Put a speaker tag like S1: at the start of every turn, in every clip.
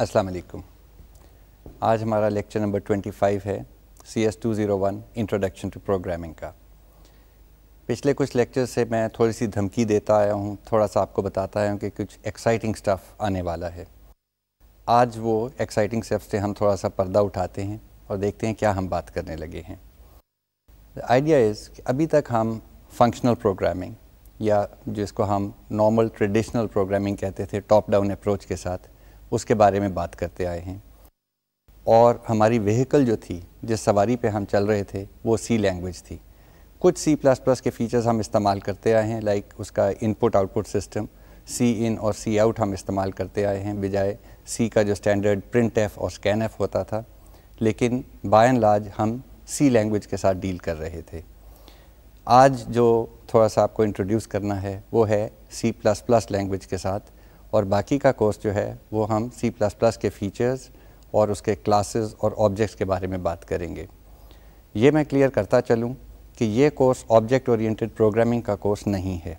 S1: अस्सलाम वालेकुम आज हमारा लेक्चर नंबर 25 है C S two zero one introduction to programming का पिछले कुछ लेक्चर से मैं थोड़ी सी धमकी देता आया हूँ थोड़ा सा आपको बताता आया हूँ कि कुछ एक्साइटिंग स्टफ़ आने वाला है आज वो एक्साइटिंग स्टेप से हम थोड़ा सा पर्दा उठाते हैं और देखते हैं क्या हम बात करने लगे हैं द आइडिया इज़ कि अभी तक हम फंक्शनल प्रोग्रामिंग या जिसको हम नॉर्मल ट्रेडिशनल प्रोग्रामिंग कहते थे टॉप डाउन अप्रोच के साथ उसके बारे में बात करते आए हैं और हमारी व्हीकल जो थी जिस सवारी पे हम चल रहे थे वो सी लैंग्वेज थी कुछ सी प्लस प्लस के फीचर्स हम इस्तेमाल करते आए हैं लाइक उसका input output system C in और सी आउट हम इस्तेमाल करते आए हैं बजाय सी का जो स्टैंडर्ड प्रिंट एफ और स्कैन एफ होता था लेकिन बाय एंड लार्ज हम सी लैंग्वेज के साथ डील कर रहे थे आज जो थोड़ा सा आपको इंट्रोड्यूस करना है वो है सी प्लस प्लस लैंग्वेज के साथ और बाकी का कोर्स जो है वो हम सी प्लस प्लस के फीचर्स और उसके क्लासेस और ऑब्जेक्ट्स के बारे में बात करेंगे ये मैं क्लियर करता चलूँ कि ये कोर्स ऑब्जेक्ट ओरिएंटेड प्रोग्रामिंग का कोर्स नहीं है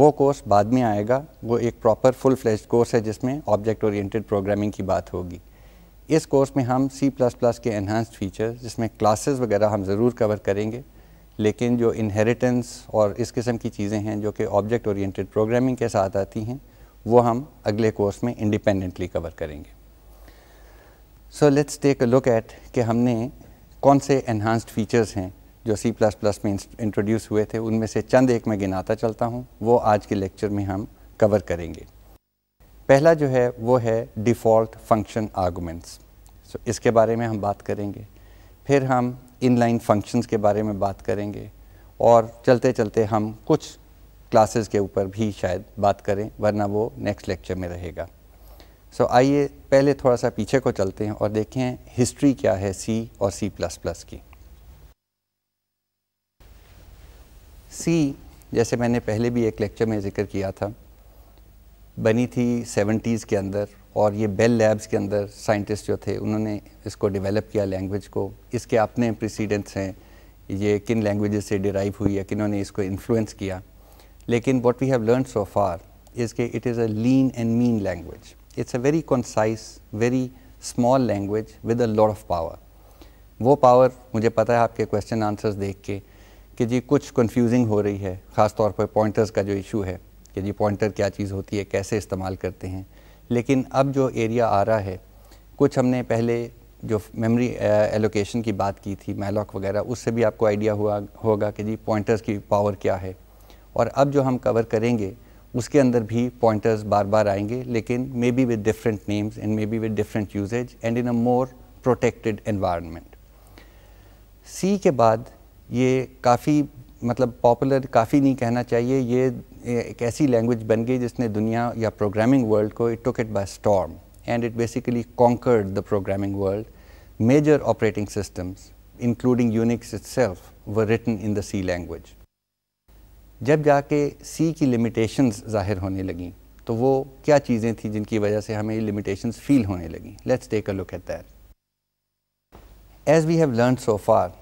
S1: वो कोर्स बाद में आएगा वो एक प्रॉपर फुल फ्लैश कोर्स है जिसमें ऑब्जेक्ट ओरिएंटेड प्रोग्रामिंग की बात होगी इस कोर्स में हम C++ के एनहांस्ड फीचर्स जिसमें क्लासेस वगैरह हम ज़रूर कवर करेंगे लेकिन जो इनहेरिटेंस और इस किस्म की चीज़ें हैं जो कि ऑब्जेक्ट ओरिएंटेड प्रोग्रामिंग के साथ आती हैं वो हम अगले कोर्स में इंडिपेंडेंटली कवर करेंगे so let's take a look at कि हमने कौन से एनहांस्ड फीचर्स हैं जो सी प्लस प्लस में इंट्रोड्यूस हुए थे उनमें से चंद एक मैं गिनाता चलता हूँ वो आज के लेक्चर में हम कवर करेंगे पहला जो है वो है डिफ़ॉल्ट फंक्शन आर्गूमेंट्स सो इसके बारे में हम बात करेंगे फिर हम इनलाइन फंक्शंस के बारे में बात करेंगे और चलते चलते हम कुछ क्लासेस के ऊपर भी शायद बात करें वरना वो नेक्स्ट लेक्चर में रहेगा सो so, आइए पहले थोड़ा सा पीछे को चलते हैं और देखें हिस्ट्री क्या है सी और सी प्लस प्लस की सी जैसे मैंने पहले भी एक लेक्चर में जिक्र किया था बनी थी सेवेंटीज़ के अंदर और ये बेल लैब्स के अंदर साइंटिस्ट जो थे उन्होंने इसको डेवलप किया लैंग्वेज को इसके अपने प्रेसिडेंट्स हैं ये किन लैंग्वेज से डिराइव हुई है किन्होंने इसको इन्फ्लुएंस किया लेकिन what we have learn so far is के it is a lean and mean language it's a very concise very small language with a lot of power वो पावर मुझे पता है आपके क्वेश्चन आंसर्स देख के कि जी कुछ कंफ्यूजिंग हो रही है ख़ास तौर पर पॉइंटर्स का जो इशू है कि जी पॉइंटर क्या चीज़ होती है कैसे इस्तेमाल करते हैं लेकिन अब जो एरिया आ रहा है कुछ हमने पहले जो मेमोरी एलोकेशन की बात की थी मैलॉक वगैरह उससे भी आपको आइडिया हुआ होगा कि जी पॉइंटर्स की पावर क्या है और अब जो हम कवर करेंगे उसके अंदर भी पॉइंटर्स बार बार आएंगे लेकिन may be with different names and may be with different usages and in a more protected environment C के बाद ये काफ़ी मतलब पॉपुलर काफ़ी नहीं कहना चाहिए ये एक ऐसी लैंग्वेज बन गई जिसने दुनिया या प्रोग्रामिंग वर्ल्ड को it took it by storm and it basically conquered the programming world operating systems including Unix itself was written in the C language जब जाके सी की लिमिटेशंस ज़ाहिर होने लगें तो वो क्या चीज़ें थी जिनकी वजह से हमें लिमिटेशंस फील होने लगें let's take a look at that as we have learn so far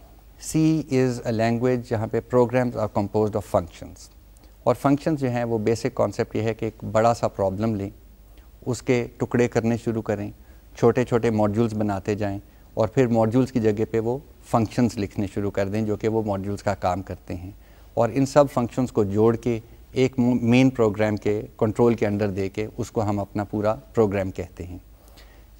S1: C is a language जहाँ पे programs are compose of functions और फंक्शंस जो हैं वो बेसिक कॉन्सेप्ट ये है कि एक बड़ा सा प्रॉब्लम लें उसके टुकड़े करने शुरू करें छोटे छोटे मॉड्यूल्स बनाते जाएं और फिर मॉड्यूल्स की जगह पे वो फंक्शंस लिखने शुरू कर दें जो कि वो मॉड्यूल्स का काम करते हैं और इन सब फंक्शंस को जोड़ के एक मेन प्रोग्राम के कंट्रोल के अंडर दे के उसको हम अपना पूरा प्रोग्राम कहते हैं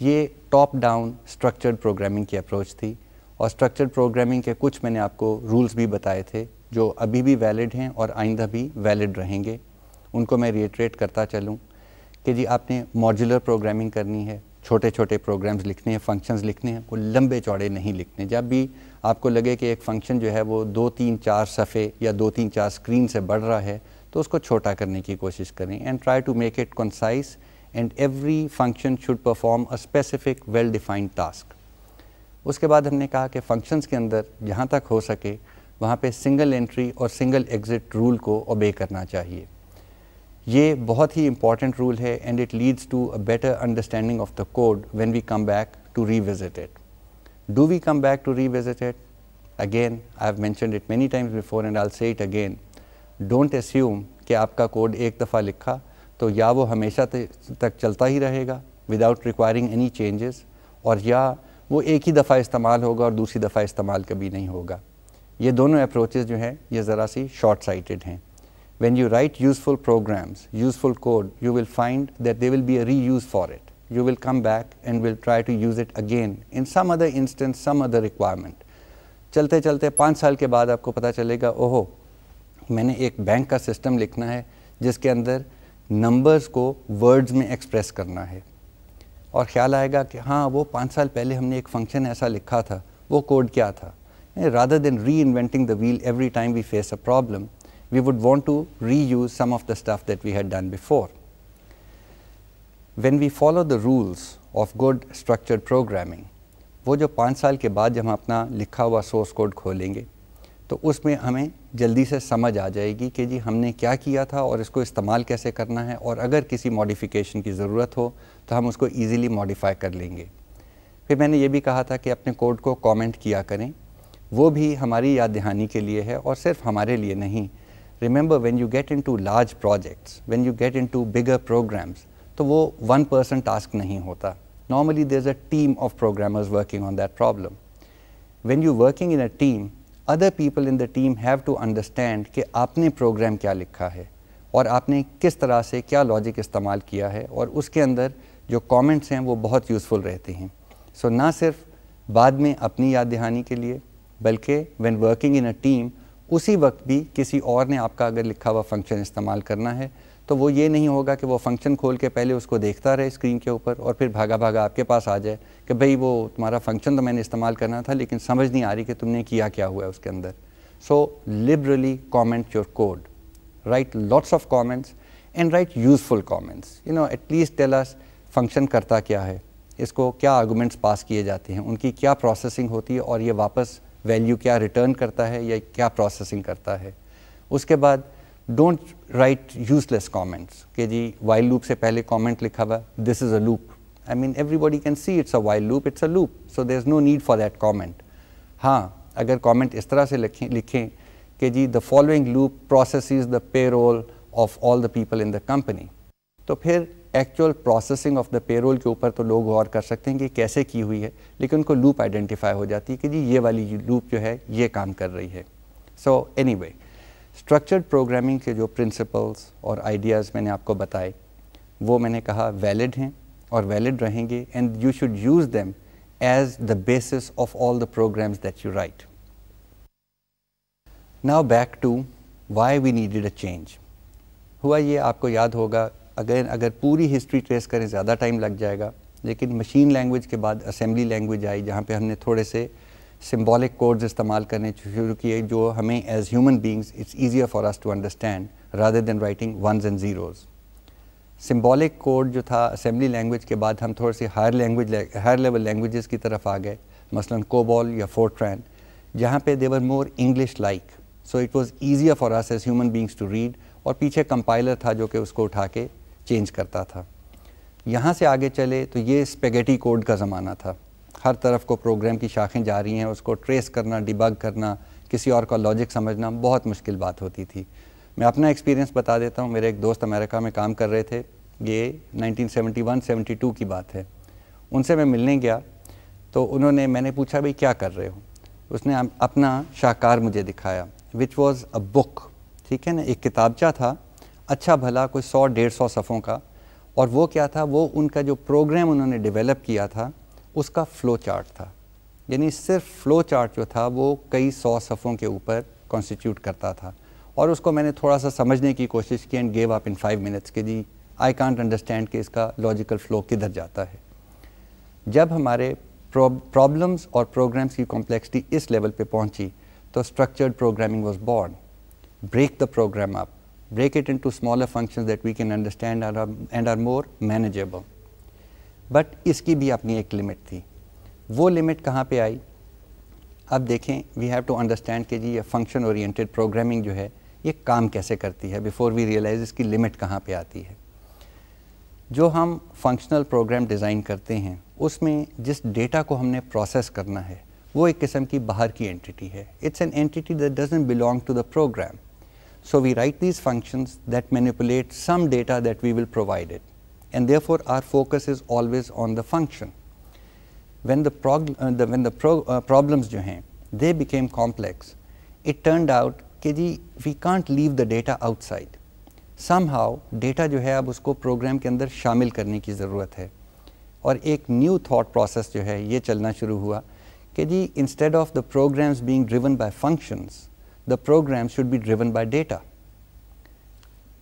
S1: ये टॉप डाउन स्ट्रक्चर्ड प्रोग्रामिंग की अप्रोच थी और स्ट्रक्चर्ड प्रोग्रामिंग के कुछ मैंने आपको रूल्स भी बताए थे जो अभी भी वैलिड हैं और आइंदा भी वैलिड रहेंगे उनको मैं रिएट्रेट करता चलूँ कि जी आपने मॉड्यूलर प्रोग्रामिंग करनी है छोटे छोटे प्रोग्राम्स लिखने हैं फंक्शंस लिखने हैं वो लंबे चौड़े नहीं लिखने जब भी आपको लगे कि एक फंक्शन जो है वो दो तीन चार सफ़े या दो तीन चार स्क्रीन से बढ़ रहा है तो उसको छोटा करने की कोशिश करें and try to make it concise and every function should perform a specific well defined task उसके बाद हमने कहा कि फंक्शंस के अंदर जहाँ तक हो सके वहाँ पे सिंगल एंट्री और सिंगल एग्ज़िट रूल को ओबे करना चाहिए ये बहुत ही इंपॉर्टेंट रूल है and it leads to a better understanding of the code when we come back to revisit it Do we come back to revisit it? Again, I have mentioned it many times before and I'll say it again. Don't assume कि आपका code एक दफ़ा लिखा तो या वो हमेशा तक चलता ही रहेगा विदाउट रिक्वायरिंग एनी चेंजेस और या वो एक ही दफ़ा इस्तेमाल होगा और दूसरी दफ़ा इस्तेमाल कभी नहीं होगा ये दोनों अप्रोचेज़ जो हैं ये ज़रा सी शॉर्ट साइटेड हैं when you write useful programs, useful code, you will find that there will be a reuse for it. you will come back and will try to use it again in some other instance, some other requirement. चलते चलते पाँच साल के बाद आपको पता चलेगा ओहो मैंने एक बैंक का सिस्टम लिखना है जिसके अंदर नंबर्स को वर्ड्स में एक्सप्रेस करना है और ख्याल आएगा कि हाँ वो पाँच साल पहले हमने एक फंक्शन ऐसा लिखा था वो कोड क्या था rather than reinventing the wheel every time we face a problem, we would want to reuse some of the stuff that we had done before. When we follow the rules of good structured programming, वो जो पाँच साल के बाद जब हम अपना लिखा हुआ सोर्स कोड खोलेंगे तो उसमें हमें जल्दी से समझ आ जाएगी कि जी हमने क्या किया था और इसको इस्तेमाल कैसे करना है और अगर किसी मॉडिफिकेशन की ज़रूरत हो तो हम उसको ईज़िली मॉडिफाई कर लेंगे फिर मैंने ये भी कहा था कि अपने कोड को कॉमेंट किया करें वो भी हमारी याद दहानी के लिए है और सिर्फ हमारे लिए नहीं remember when you get into large projects when you get into bigger programs तो वो वन पर्सन टास्क नहीं होता normally there is a team of programmers working on that problem when you working in a team other people in the team have to understand कि आपने programme क्या लिखा है और आपने किस तरह से क्या लॉजिक इस्तेमाल किया है और उसके अंदर जो कमेंट्स हैं वो बहुत यूज़फुल रहते हैं सो so, ना सिर्फ बाद में अपनी याद दहानी के लिए बल्कि when working in a team उसी वक्त भी किसी और ने आपका अगर लिखा हुआ फंक्शन इस्तेमाल करना है तो वो ये नहीं होगा कि वो फंक्शन खोल के पहले उसको देखता रहे स्क्रीन के ऊपर और फिर भागा भागा आपके पास आ जाए कि भाई वो तुम्हारा फंक्शन तो मैंने इस्तेमाल करना था लेकिन समझ नहीं आ रही कि तुमने किया क्या हुआ है उसके अंदर so liberally comment your code write lots of comments and write useful comments you know at least least function करता क्या है इसको क्या आर्गूमेंट्स पास किए जाते हैं उनकी क्या प्रोसेसिंग होती है और ये वापस वैल्यू क्या रिटर्न करता है या क्या प्रोसेसिंग करता है उसके बाद डोंट राइट यूजलेस कॉमेंट्स के जी वाइल्ड लूप से पहले कॉमेंट लिखा हुआ this is a loop I mean everybody can see it's a while loop it's a loop so there is no need for that comment हाँ अगर comment इस तरह से लिखें लिखें कि जी the following loop process is the payroll of all the people in the company तो फिर actual processing of the payroll के ऊपर तो लोग गौर कर सकते हैं कि कैसे की हुई है लेकिन उनको लूप आइडेंटिफाई हो जाती है कि जी ये वाली लूप जो है ये काम कर रही है so anyway structured programming के जो प्रिंसिपल्स और आइडियाज़ मैंने आपको बताए वो मैंने कहा वैलिड हैं और वैलिड रहेंगे and you should use them as the basis of all the programs that you write now back to why we needed a change हुआ ये आपको याद होगा अगर अगर पूरी हिस्ट्री ट्रेस करें ज़्यादा टाइम लग जाएगा लेकिन मशीन लैंग्वेज के बाद असेंबली लैंग्वेज आई जहाँ पे हमने थोड़े से सिम्बॉलिक कोड्स इस्तेमाल करने शुरू किए जो हमें as human beings it's easier for us to understand rather than writing ones and zeros symbolic code जो था असम्बली लैंग्वेज के बाद हम थोड़े से higher language higher level language की तरफ आ गए मसलन कोबॉल या फोर्ट्रैन जहाँ पे they were more English like so it was easier for us as human beings to read और पीछे कंपाइलर था जो कि उसको उठा के चेंज करता था यहाँ से आगे चले तो ये स्पेगेटी कोड का ज़माना था हर तरफ को प्रोग्राम की शाखें जा रही हैं उसको ट्रेस करना डिबग करना किसी और का लॉजिक समझना बहुत मुश्किल बात होती थी मैं अपना एक्सपीरियंस बता देता हूँ मेरे एक दोस्त अमेरिका में काम कर रहे थे ये 1971-72 की बात है उनसे मैं मिलने गया तो उन्होंने मैंने पूछा भाई क्या कर रहे हो उसने अपना शाहकार मुझे दिखाया विच वॉज़ अ बुक ठीक है ना एक किताबचा था अच्छा भला कोई सौ डेढ़ सौ सफ़ों का और वो क्या था वो उनका जो प्रोग्राम उन्होंने डेवलप किया था उसका फ़्लो चार्ट था यानी सिर्फ फ़्लो चार्ट जो था वो कई सौ सफ़ों के ऊपर कॉन्स्टिट्यूट करता था और उसको मैंने थोड़ा सा समझने की कोशिश की and gave up in five minutes के जी आई कॉन्ट अंडरस्टैंड कि इसका लॉजिकल फ़्लो किधर जाता है जब हमारे प्रॉब्लम्स और प्रोग्राम्स की कॉम्प्लेक्सिटी इस लेवल पे पहुंची तो structured programming was born break the program up break it into to smaller function that we can understand and are more manageable but इसकी भी अपनी एक लिमिट थी वो लिमिट कहाँ पे आई अब देखें वी हैव टू अंडरस्टैंड कि जी ये फंक्शन ओरिएंटेड प्रोग्रामिंग जो है ये काम कैसे करती है बिफोर वी रियलाइज इसकी लिमिट कहाँ पे आती है जो हम फंक्शनल प्रोग्राम डिज़ाइन करते हैं उसमें जिस डेटा को हमने प्रोसेस करना है वो एक किस्म की बाहर की एंटिटी है it's an entity that doesn't belong to the program so we write these functions that manipulate some data that we will provide it and therefore our focus is always on the function. When the, uh, uh, problems jo hai, they became complex, it turned out that we can't leave the data outside. Somehow, data you have ab usko program ke the shamil karne ki zarurat hai. Aur ek new thought process jo hai, ye chalna shuru instead of the programs being driven by functions, the programs should be driven by data.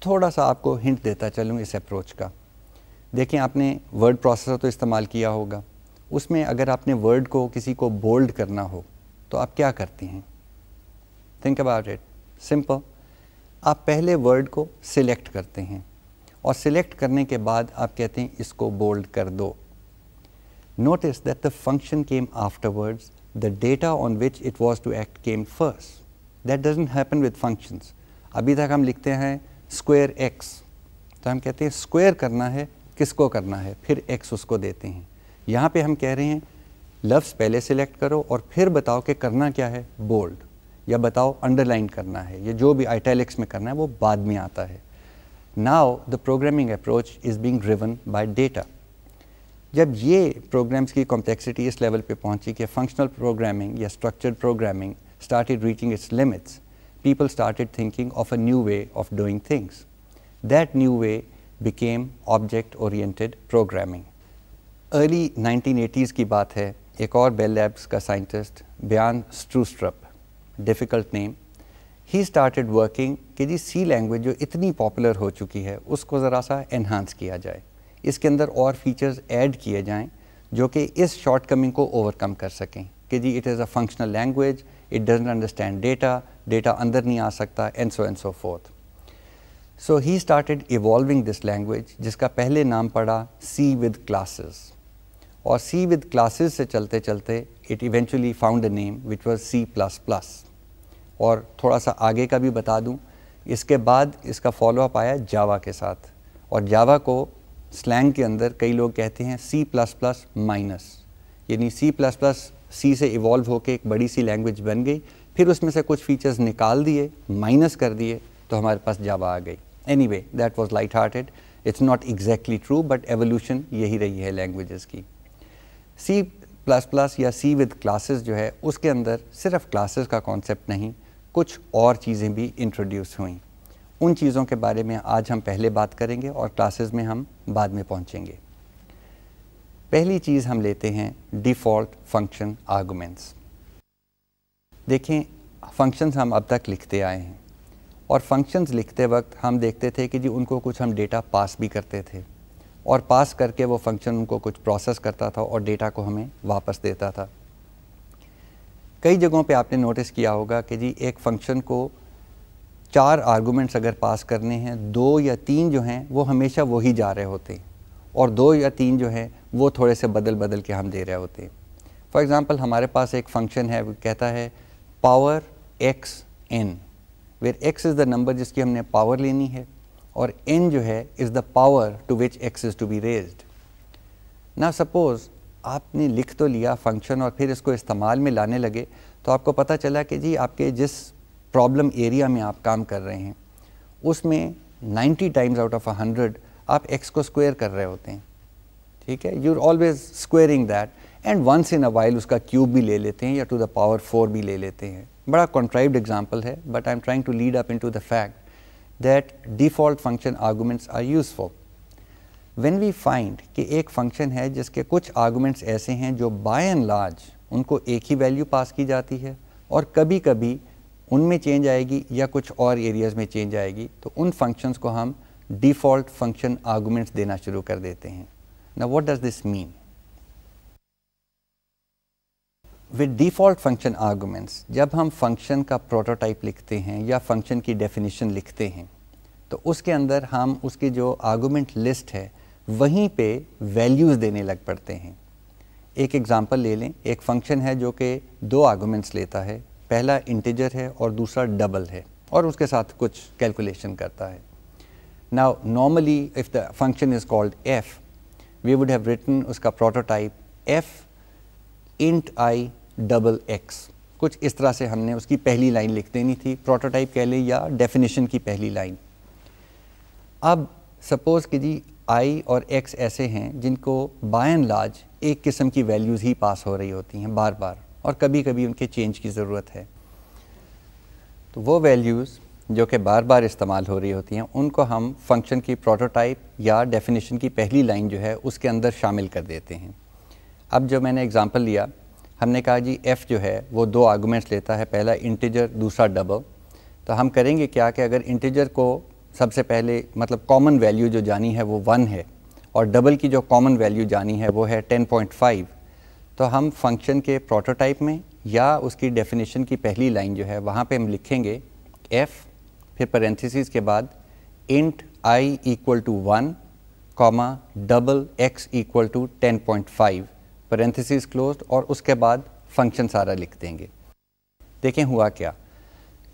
S1: Thoda sa hint deta chalun is approach देखें आपने word processor तो इस्तेमाल किया होगा उसमें अगर आपने word को किसी को बोल्ड करना हो तो आप क्या करती हैं थिंक अबाउट इट सिंपल आप पहले वर्ड को सिलेक्ट करते हैं और सिलेक्ट करने के बाद आप कहते हैं इसको बोल्ड कर दो that the function came afterwards the data on which it was to act came first that doesn't happen with functions अभी तक हम लिखते हैं स्क्वेयर एक्स तो हम कहते हैं स्क्वेयर करना है किसको करना है फिर एक्स उसको देते हैं यहाँ पे हम कह रहे हैं लफ्स पहले सिलेक्ट करो और फिर बताओ कि करना क्या है बोल्ड या बताओ अंडरलाइन करना है या जो भी आइटैलिक्स में करना है वो बाद में आता है now the programming approach is being driven by data जब ये प्रोग्राम्स की कॉम्प्लेक्सिटी इस लेवल पे पहुंची कि फंक्शनल प्रोग्रामिंग या structured programming started reaching its limits people started thinking of a new way of doing things that new way became object-oriented programming. Early 1980s की बात है एक और बेल लैब्स का scientist Bjarne Stroustrup difficult name he started working कि जी सी language जो इतनी पॉपुलर हो चुकी है उसको ज़रा सा इन्हांस किया जाए इसके अंदर और फीचर्स ऐड किए जाएं जो कि इस शॉर्ट कमिंग को ओवरकम कर सकें कि जी it is a functional language it doesn't understand data data अंदर नहीं आ सकता and so and so forth so he started evolving this language जिसका पहले नाम पड़ा सी विद क्लासेस और सी विद क्लासेस से चलते चलते it eventually found a name which was C plus plus और थोड़ा सा आगे का भी बता दूं इसके बाद इसका फॉलोअप आया जावा के साथ और जावा को स्लैंग के अंदर कई लोग कहते हैं सी प्लस प्लस माइनस यानी सी प्लस प्लस सी से इवॉल्व होकर एक बड़ी सी लैंग्वेज बन गई फिर उसमें से कुछ फीचर्स निकाल दिए माइनस कर दिए तो हमारे पास जावा आ गई Anyway, that was light-hearted. It's not exactly true, but evolution यही रही है languages की. C++ या C with classes जो है उसके अंदर सिर्फ classes का concept नहीं कुछ और चीज़ें भी introduce हुई उन चीज़ों के बारे में आज हम पहले बात करेंगे और क्लासेस में हम बाद में पहुंचेंगे पहली चीज़ हम लेते हैं डिफ़ॉल्ट फंक्शन आर्गूमेंट्स देखें फंक्शंस हम अब तक लिखते आए हैं और फंक्शंस लिखते वक्त हम देखते थे कि जी उनको कुछ हम डेटा पास भी करते थे और पास करके वो फंक्शन उनको कुछ प्रोसेस करता था और डेटा को हमें वापस देता था कई जगहों पे आपने नोटिस किया होगा कि जी एक फंक्शन को चार आर्गूमेंट्स अगर पास करने हैं दो या तीन जो हैं वो हमेशा वही जा रहे होते हैं और दो या तीन जो हैं वो थोड़े से बदल बदल के हम दे रहे होते हैं फॉर एग्ज़ाम्पल हमारे पास एक फंक्शन है कहता है power X N where X is the number जिसकी हमने पावर लेनी है और एन जो है is the power to which X is to be raise ना सपोज़ आपने लिख तो लिया फंक्शन और फिर इसको इस्तेमाल में लाने लगे तो आपको पता चला कि जी आपके जिस प्रॉब्लम एरिया में आप काम कर रहे हैं उसमें 90 टाइम्स आउट ऑफ 100 आप एक्स को स्क्वेयर कर रहे होते हैं ठीक है you are always squaring that and once in a while उसका क्यूब भी ले लेते हैं या टू द पावर फोर भी ले लेते हैं बड़ा कॉन्ट्राइव्ड एग्जाम्पल है but I am trying to lead up into the fact that default function arguments are useful when we find कि एक फंक्शन है जिसके कुछ आर्गूमेंट्स ऐसे हैं जो बाय एंड लार्ज उनको एक ही वैल्यू पास की जाती है और कभी कभी उनमें चेंज आएगी या कुछ और एरियाज में चेंज आएगी तो उन फंक्शंस को हम डिफॉल्ट फंक्शन आर्गूमेंट्स देना शुरू कर देते हैं ना what does this mean with default function arguments जब हम फंक्शन का प्रोटोटाइप लिखते हैं या फंक्शन की डेफिनेशन लिखते हैं तो उसके अंदर हम उसकी जो आर्गूमेंट लिस्ट है वहीं पे वैल्यूज़ देने लग पड़ते हैं एक एग्ज़ाम्पल ले लें एक फंक्शन है जो कि दो आर्गूमेंट्स लेता है पहला इंटीजर है और दूसरा डबल है और उसके साथ कुछ कैलकुलेशन करता है now normally if the function is called F we would have written उसका prototype F int I double X कुछ इस तरह से हमने उसकी पहली लाइन लिख देनी थी प्रोटोटाइप कह लें या डेफिनेशन की पहली लाइन अब सपोज़ कि जी आई और एक्स ऐसे हैं जिनको बाय एंड लार्ज एक किस्म की वैल्यूज़ ही पास हो रही होती हैं बार बार और कभी कभी उनके चेंज की ज़रूरत है तो वो वैल्यूज़ जो कि बार बार इस्तेमाल हो रही होती हैं उनको हम फंक्शन की प्रोटोटाइप या डेफिनेशन की पहली लाइन जो है उसके अंदर शामिल कर देते हैं अब जो मैंने एग्ज़ाम्पल लिया हमने कहा जी एफ़ जो है वो दो आर्गूमेंट्स लेता है पहला इंटीजर दूसरा डबल तो हम करेंगे क्या कि अगर इंटीजर को सबसे पहले मतलब कॉमन वैल्यू जो जानी है वो वन है और डबल की जो कॉमन वैल्यू जानी है वो है टेन पॉइंट फाइव तो हम फंक्शन के प्रोटोटाइप में या उसकी डेफिनेशन की पहली लाइन जो है वहाँ पे हम लिखेंगे एफ़ फिर पैरेंथिस के बाद int I equal to one comma double X equal to ten point five parenthesis close और उसके बाद फंक्शन सारा लिख देंगे देखें हुआ क्या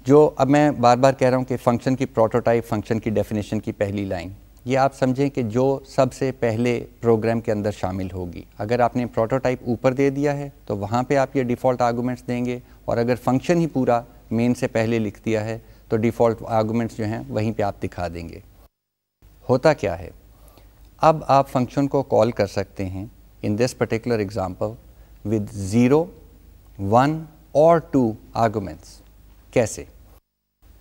S1: जो अब मैं बार बार कह रहा हूँ कि फंक्शन की प्रोटोटाइप फंक्शन की डेफिनेशन की पहली लाइन ये आप समझें कि जो सबसे पहले प्रोग्राम के अंदर शामिल होगी अगर आपने प्रोटोटाइप ऊपर दे दिया है तो वहाँ पे आप ये डिफ़ॉल्ट आर्गूमेंट्स देंगे और अगर फंक्शन ही पूरा मेन से पहले लिख दिया है तो डिफ़ॉल्ट आर्गूमेंट्स जो हैं वहीं पे आप दिखा देंगे होता क्या है अब आप फंक्शन को कॉल कर सकते हैं in this particular example with 0, 1 और 2 आर्गूमेंट्स कैसे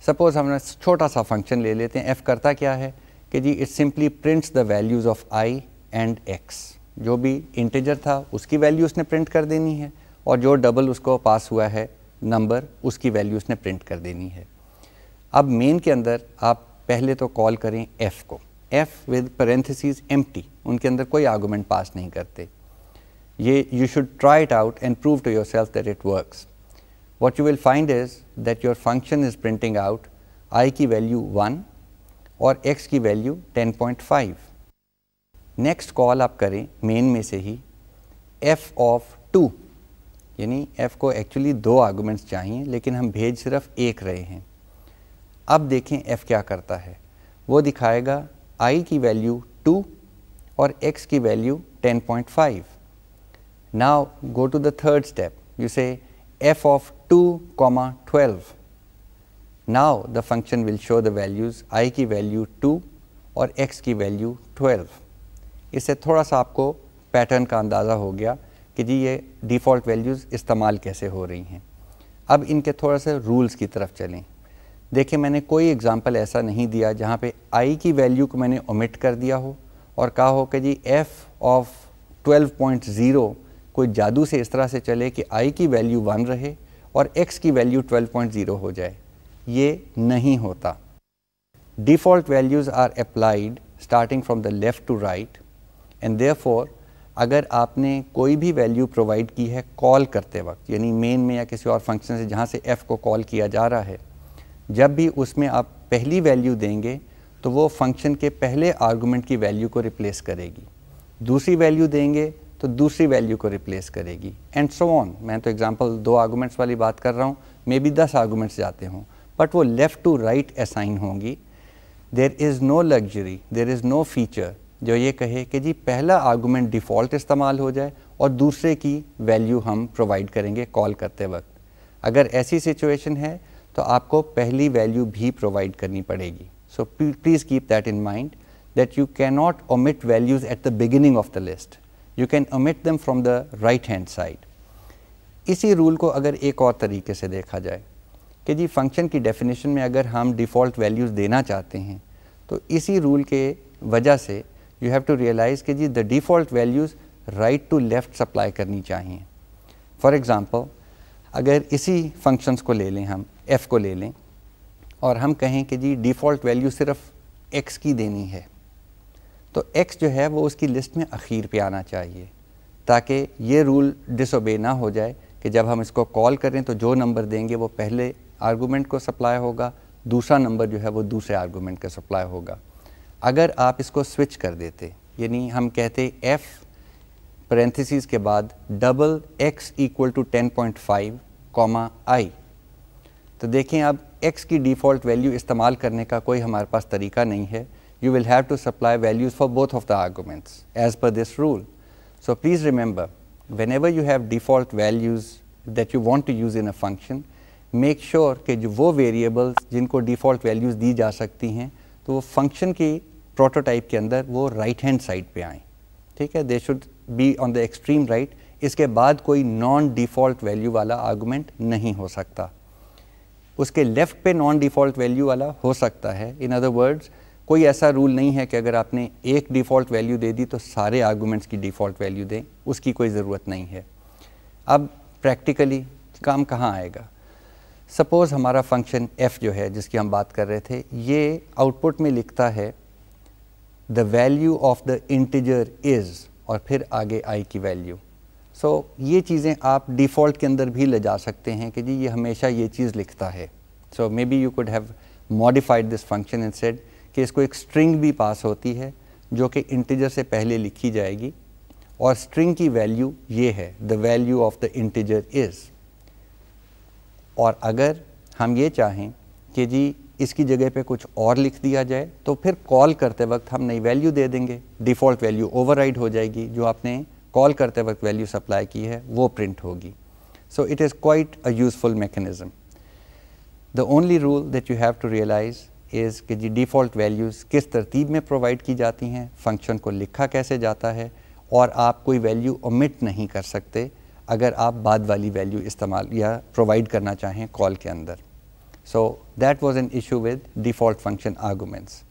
S1: सपोज हमने छोटा सा फंक्शन ले लेते हैं एफ करता क्या है कि जी it simply prints the values of I and X जो भी इंटेजर था उसकी वैल्यू उसने प्रिंट कर देनी है और जो डबल उसको पास हुआ है नंबर उसकी वैल्यू उसने प्रिंट कर देनी है अब मेन के अंदर आप पहले तो कॉल करें एफ़ को एफ विद पेरेंथिस एम्प्टी उनके अंदर कोई आर्गूमेंट पास नहीं करते ये you should try it out and prove to yourself that it works what you will find is that your function is printing out I की value one और X की value ten point five next call आप करें main में से ही F of two यानी F को एक्चुअली दो आर्गूमेंट्स चाहिए लेकिन हम भेज सिर्फ एक रहे हैं अब देखें एफ़ क्या करता है वो दिखाएगा आई की वैल्यू 2 और x की value 10.5. Now go to the third step you say F of two comma twelve now the function will show the values i की वैल्यू 2 और x की वैल्यू 12. इससे थोड़ा सा आपको पैटर्न का अंदाज़ा हो गया कि जी ये डिफ़ॉल्ट वैल्यूज़ इस्तेमाल कैसे हो रही हैं अब इनके थोड़ा से रूल्स की तरफ चलें देखिए मैंने कोई एग्ज़ाम्पल ऐसा नहीं दिया जहाँ पे आई की वैल्यू को मैंने ओमिट कर दिया हो और कहा हो कि जी एफ़ ऑफ 12.0 कोई जादू से इस तरह से चले कि आई की वैल्यू वन रहे और एक्स की वैल्यू 12.0 हो जाए ये नहीं होता default values are applied starting from the left to right and there अगर आपने कोई भी वैल्यू प्रोवाइड की है कॉल करते वक्त यानी मेन में या किसी और फंक्शन से जहाँ से एफ़ को कॉल किया जा रहा है जब भी उसमें आप पहली वैल्यू देंगे तो वो फंक्शन के पहले आर्गूमेंट की वैल्यू को रिप्लेस करेगी दूसरी वैल्यू देंगे तो दूसरी वैल्यू को रिप्लेस करेगी एंड सो ऑन मैं तो एग्जांपल दो आर्गूमेंट्स वाली बात कर रहा हूँ मे बी दस आर्गूमेंट्स जाते हों बट वो लेफ़्ट टू राइट असाइन होंगी there is no luxury there is no feature जो ये कहे कि जी पहला आर्गूमेंट डिफ़ॉल्ट इस्तेमाल हो जाए और दूसरे की वैल्यू हम प्रोवाइड करेंगे कॉल करते वक्त अगर ऐसी सिचुएशन है तो आपको पहली वैल्यू भी प्रोवाइड करनी पड़ेगी so please keep that in mind that you can not omit values at the beginning of the list you can omit them from the right hand side इसी रूल को अगर एक और तरीके से देखा जाए कि जी फंक्शन की डेफिनेशन में अगर हम डिफ़ॉल्ट वैल्यूज़ देना चाहते हैं तो इसी रूल के वजह से यू हैव टू रियलाइज़ कि जी the default values right to left supply करनी चाहिए फॉर एग्ज़ाम्पल अगर इसी फंक्शंस को ले लें हम एफ़ को ले लें और हम कहें कि जी डिफ़ॉल्ट वैल्यू सिर्फ एक्स की देनी है तो एक्स जो है वो उसकी लिस्ट में अखीर पे आना चाहिए ताकि ये रूल डिसोबे ना हो जाए कि जब हम इसको कॉल करें तो जो नंबर देंगे वो पहले आर्गूमेंट को सप्लाई होगा दूसरा नंबर जो है वो दूसरे आर्गूमेंट का सप्लाई होगा अगर आप इसको स्विच कर देते यानी हम कहते एफ़ पैरेंथिस के बाद double X equal to ten point five comma I तो देखें अब x की डिफ़ॉल्ट वैल्यू इस्तेमाल करने का कोई हमारे पास तरीका नहीं है you will have to supply values for both of the arguments as per this rule so please remember whenever you have default values that you want to use in a function make sure कि जो वो variables जिनको default values दी जा सकती हैं तो वो function की प्रोटोटाइप के अंदर वो राइट हैंड साइड पे आएँ ठीक है they should be on the extreme right इसके बाद कोई नॉन डिफ़ॉल्ट वैल्यू वाला आर्गूमेंट नहीं हो सकता उसके लेफ्ट पे नॉन डिफ़ॉल्ट वैल्यू वाला हो सकता है इन अदर वर्ड्स कोई ऐसा रूल नहीं है कि अगर आपने एक डिफ़ॉल्ट वैल्यू दे दी तो सारे आर्गूमेंट्स की डिफ़ॉल्ट वैल्यू दें उसकी कोई ज़रूरत नहीं है अब प्रैक्टिकली काम कहाँ आएगा सपोज़ हमारा फंक्शन एफ़ जो है जिसकी हम बात कर रहे थे ये आउटपुट में लिखता है the value of the integer is और फिर आगे आई की वैल्यू सो so, ये चीज़ें आप डिफ़ॉल्ट के अंदर भी ले जा सकते हैं कि जी ये हमेशा ये चीज़ लिखता है so may be you could have modified this function in said कि इसको एक स्ट्रिंग भी पास होती है जो कि इंटीजर से पहले लिखी जाएगी और स्ट्रिंग की वैल्यू ये है the value of the integer is और अगर हम ये चाहें कि जी इसकी जगह पे कुछ और लिख दिया जाए तो फिर कॉल करते वक्त हम नई वैल्यू दे देंगे डिफ़ॉल्ट वैल्यू ओवरराइड हो जाएगी जो आपने कॉल करते वक्त वैल्यू सप्लाई की है वो प्रिंट होगी so it is quite a useful mechanism the only rule that you have to realize is कि जी डिफ़ॉल्ट वैल्यूज़ किस तरतीब में प्रोवाइड की जाती हैं फंक्शन को लिखा कैसे जाता है और आप कोई वैल्यू ओमिट नहीं कर सकते अगर आप बाद वाली वैल्यू इस्तेमाल या प्रोवाइड करना चाहें कॉल के अंदर so that was an issue with default function arguments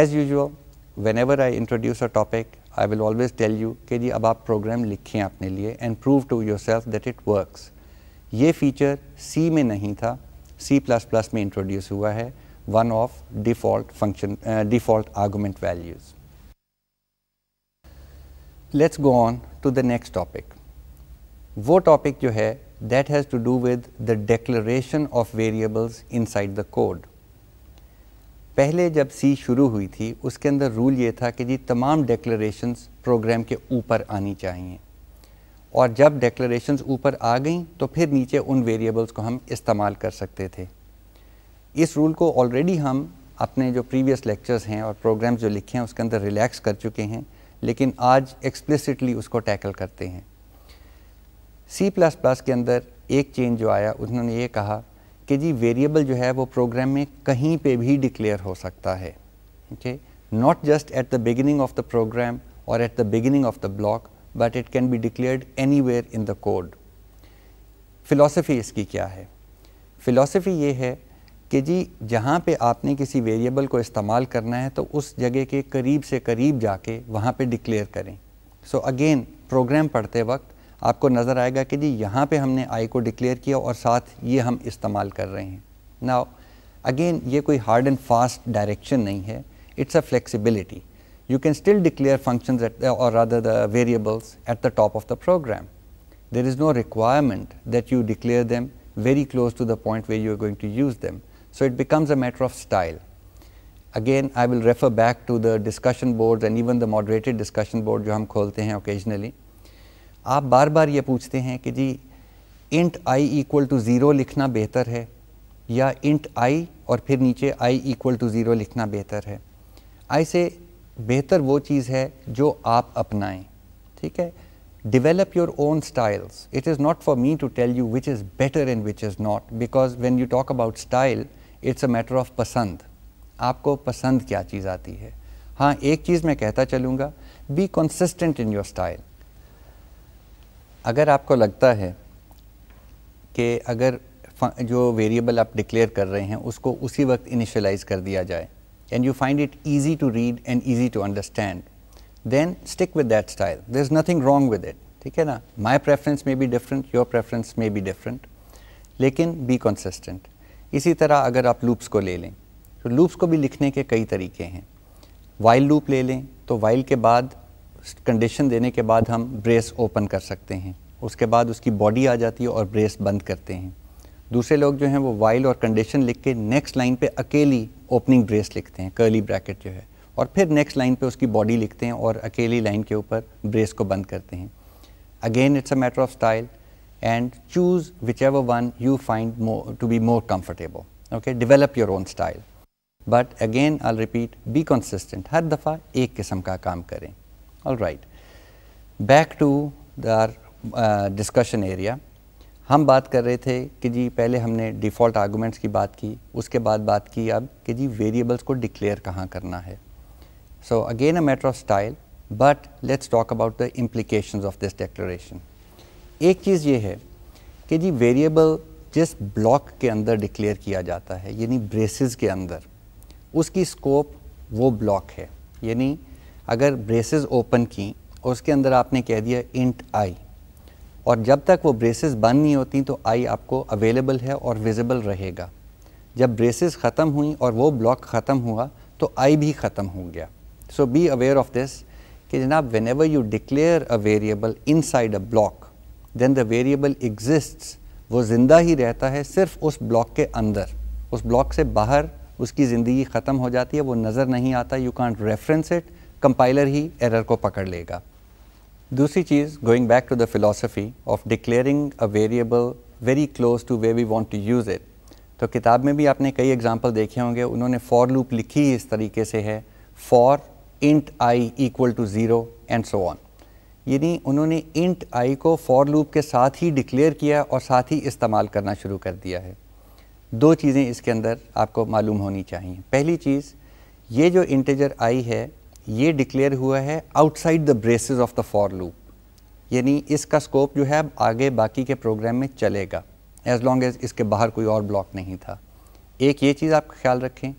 S1: as usual whenever I introduce a topic I will always tell you कि जी अब आप प्रोग्राम लिखें अपने लिए and prove to yourself that it works ये feature C में नहीं था सी प्लस प्लस में इंट्रोड्यूस हुआ है one of default function default argument values let's go on to the next topic वो टॉपिक जो है that has to do with the declaration of variables inside the code पहले जब सी शुरू हुई थी उसके अंदर रूल ये था कि जी तमाम डेक्लरेशंस प्रोग्राम के ऊपर आनी चाहिए और जब डेक्लरेशंस ऊपर आ गई तो फिर नीचे उन वेरिएबल्स को हम इस्तेमाल कर सकते थे इस रूल को ऑलरेडी हम अपने जो प्रीवियस लेक्चर्स हैं और प्रोग्राम्स जो लिखे हैं उसके अंदर रिलैक्स कर चुके हैं लेकिन आज एक्सप्लिसिटली उसको टैकल करते हैं सी प्लस प्लस के अंदर एक चेंज जो आया उन्होंने ये कहा कि जी वेरिएबल जो है वो प्रोग्राम में कहीं पे भी डिक्लेयर हो सकता है okay not just at the beginning of the program और at the beginning of the block but it can be declared where in the code philosophy इसकी क्या है फिलोसफी ये है कि जी जहाँ पे आपने किसी वेरिएबल को इस्तेमाल करना है तो उस जगह के करीब से करीब जाके वहाँ पे डिक्लेयर करें सो अगेन प्रोग्राम पढ़ते वक्त आपको नज़र आएगा कि जी यहाँ पे हमने आई को डिक्लेयर किया और साथ ये हम इस्तेमाल कर रहे हैं नाउ अगेन ये कोई हार्ड एंड फास्ट डायरेक्शन नहीं है it's a flexibility you can still declare function और other the variables at the top of the program there is no requirement that you declare them very close to the point way you are going to use them so it becomes a matter of style again I will refer back to the discussion board and even the moderated discussion board जो हम खोलते हैं occasionally आप बार बार ये पूछते हैं कि जी int I equal to zero लिखना बेहतर है या इंट आई और फिर नीचे आई इक्वल टू ज़ीरो लिखना बेहतर है आई से बेहतर वो चीज़ है जो आप अपनाएं ठीक है develop your own styles it is not for me to tell you which is better and which is not because when you talk about style it's a matter of पसंद आपको पसंद क्या चीज़ आती है हाँ एक चीज़ मैं कहता चलूँगा be consistent in your style अगर आपको लगता है कि अगर जो वेरिएबल आप डिक्लेयर कर रहे हैं उसको उसी वक्त इनिशलाइज कर दिया जाए and you find it easy to read and easy to understand then stick with that style there is nothing wrong with it ठीक है ना my preference may be different your preference may be different लेकिन be consistent इसी तरह अगर आप loops को ले लें तो लूप्स को भी लिखने के कई तरीके हैं वाइल लूप ले लें तो वाइल के बाद कंडीशन देने के बाद हम ब्रेस ओपन कर सकते हैं उसके बाद उसकी बॉडी आ जाती है और ब्रेस बंद करते हैं दूसरे लोग जो हैं वो वाइल और कंडीशन लिख के नेक्स्ट लाइन पे अकेली ओपनिंग ब्रेस लिखते हैं कर्ली ब्रैकेट जो है और फिर नेक्स्ट लाइन पे उसकी बॉडी लिखते हैं और अकेली लाइन के ऊपर ब्रेस को बंद करते हैं again it's a matter of style and choose whichever one you find to be more comfortable okay develop your own style but again I repeat be consistent हर दफ़ा एक किस्म का काम करें All right. Back to our uh, discussion area. हम बात कर रहे थे कि जी पहले हमने डिफ़ॉल्ट आर्गूमेंट्स की बात की उसके बाद बात की अब कि जी वेरिएबल्स को डिक्लेयर कहाँ करना है so again a matter of style but let's talk about the implication of this declaration एक चीज़ ये है कि जी वेरिएबल जिस ब्लॉक के अंदर डिक्लेयर किया जाता है यानी ब्रेसिस के अंदर उसकी स्कोप वो ब्लॉक है यानी अगर ब्रेसेस ओपन की और उसके अंदर आपने कह दिया इंट आई और जब तक वो ब्रेसेस बंद नहीं होती तो आई आपको अवेलेबल है और विजिबल रहेगा जब ब्रेसेस ख़त्म हुई और वो ब्लॉक ख़त्म हुआ तो आई भी ख़त्म हो गया so be aware of this कि जनाब whenever you declare a variable inside a block then the variable exists वो ज़िंदा ही रहता है सिर्फ उस ब्लॉक के अंदर उस ब्लॉक से बाहर उसकी ज़िंदगी ख़त्म हो जाती है वो नज़र नहीं आता you can't reference it compiler ही एरर को पकड़ लेगा दूसरी चीज़ going back to the philosophy of declaring a variable very close to way we want to use it तो किताब में भी आपने कई एग्जाम्पल देखे होंगे उन्होंने फॉर लूप लिखी इस तरीके से है for int I equal to zero and so on यानी उन्होंने इंट आई को फॉर लूप के साथ ही डिक्लेयर किया और साथ ही इस्तेमाल करना शुरू कर दिया है दो चीज़ें इसके अंदर आपको मालूम होनी चाहिए पहली चीज़ ये जो इंटेजर आई है ये डिक्लेयर हुआ है outside the braces of the for loop यानी इसका स्कोप जो है आगे बाकी के प्रोग्राम में चलेगा एज लॉन्ग एज इसके बाहर कोई और ब्लॉक नहीं था एक ये चीज़ आप ख्याल रखें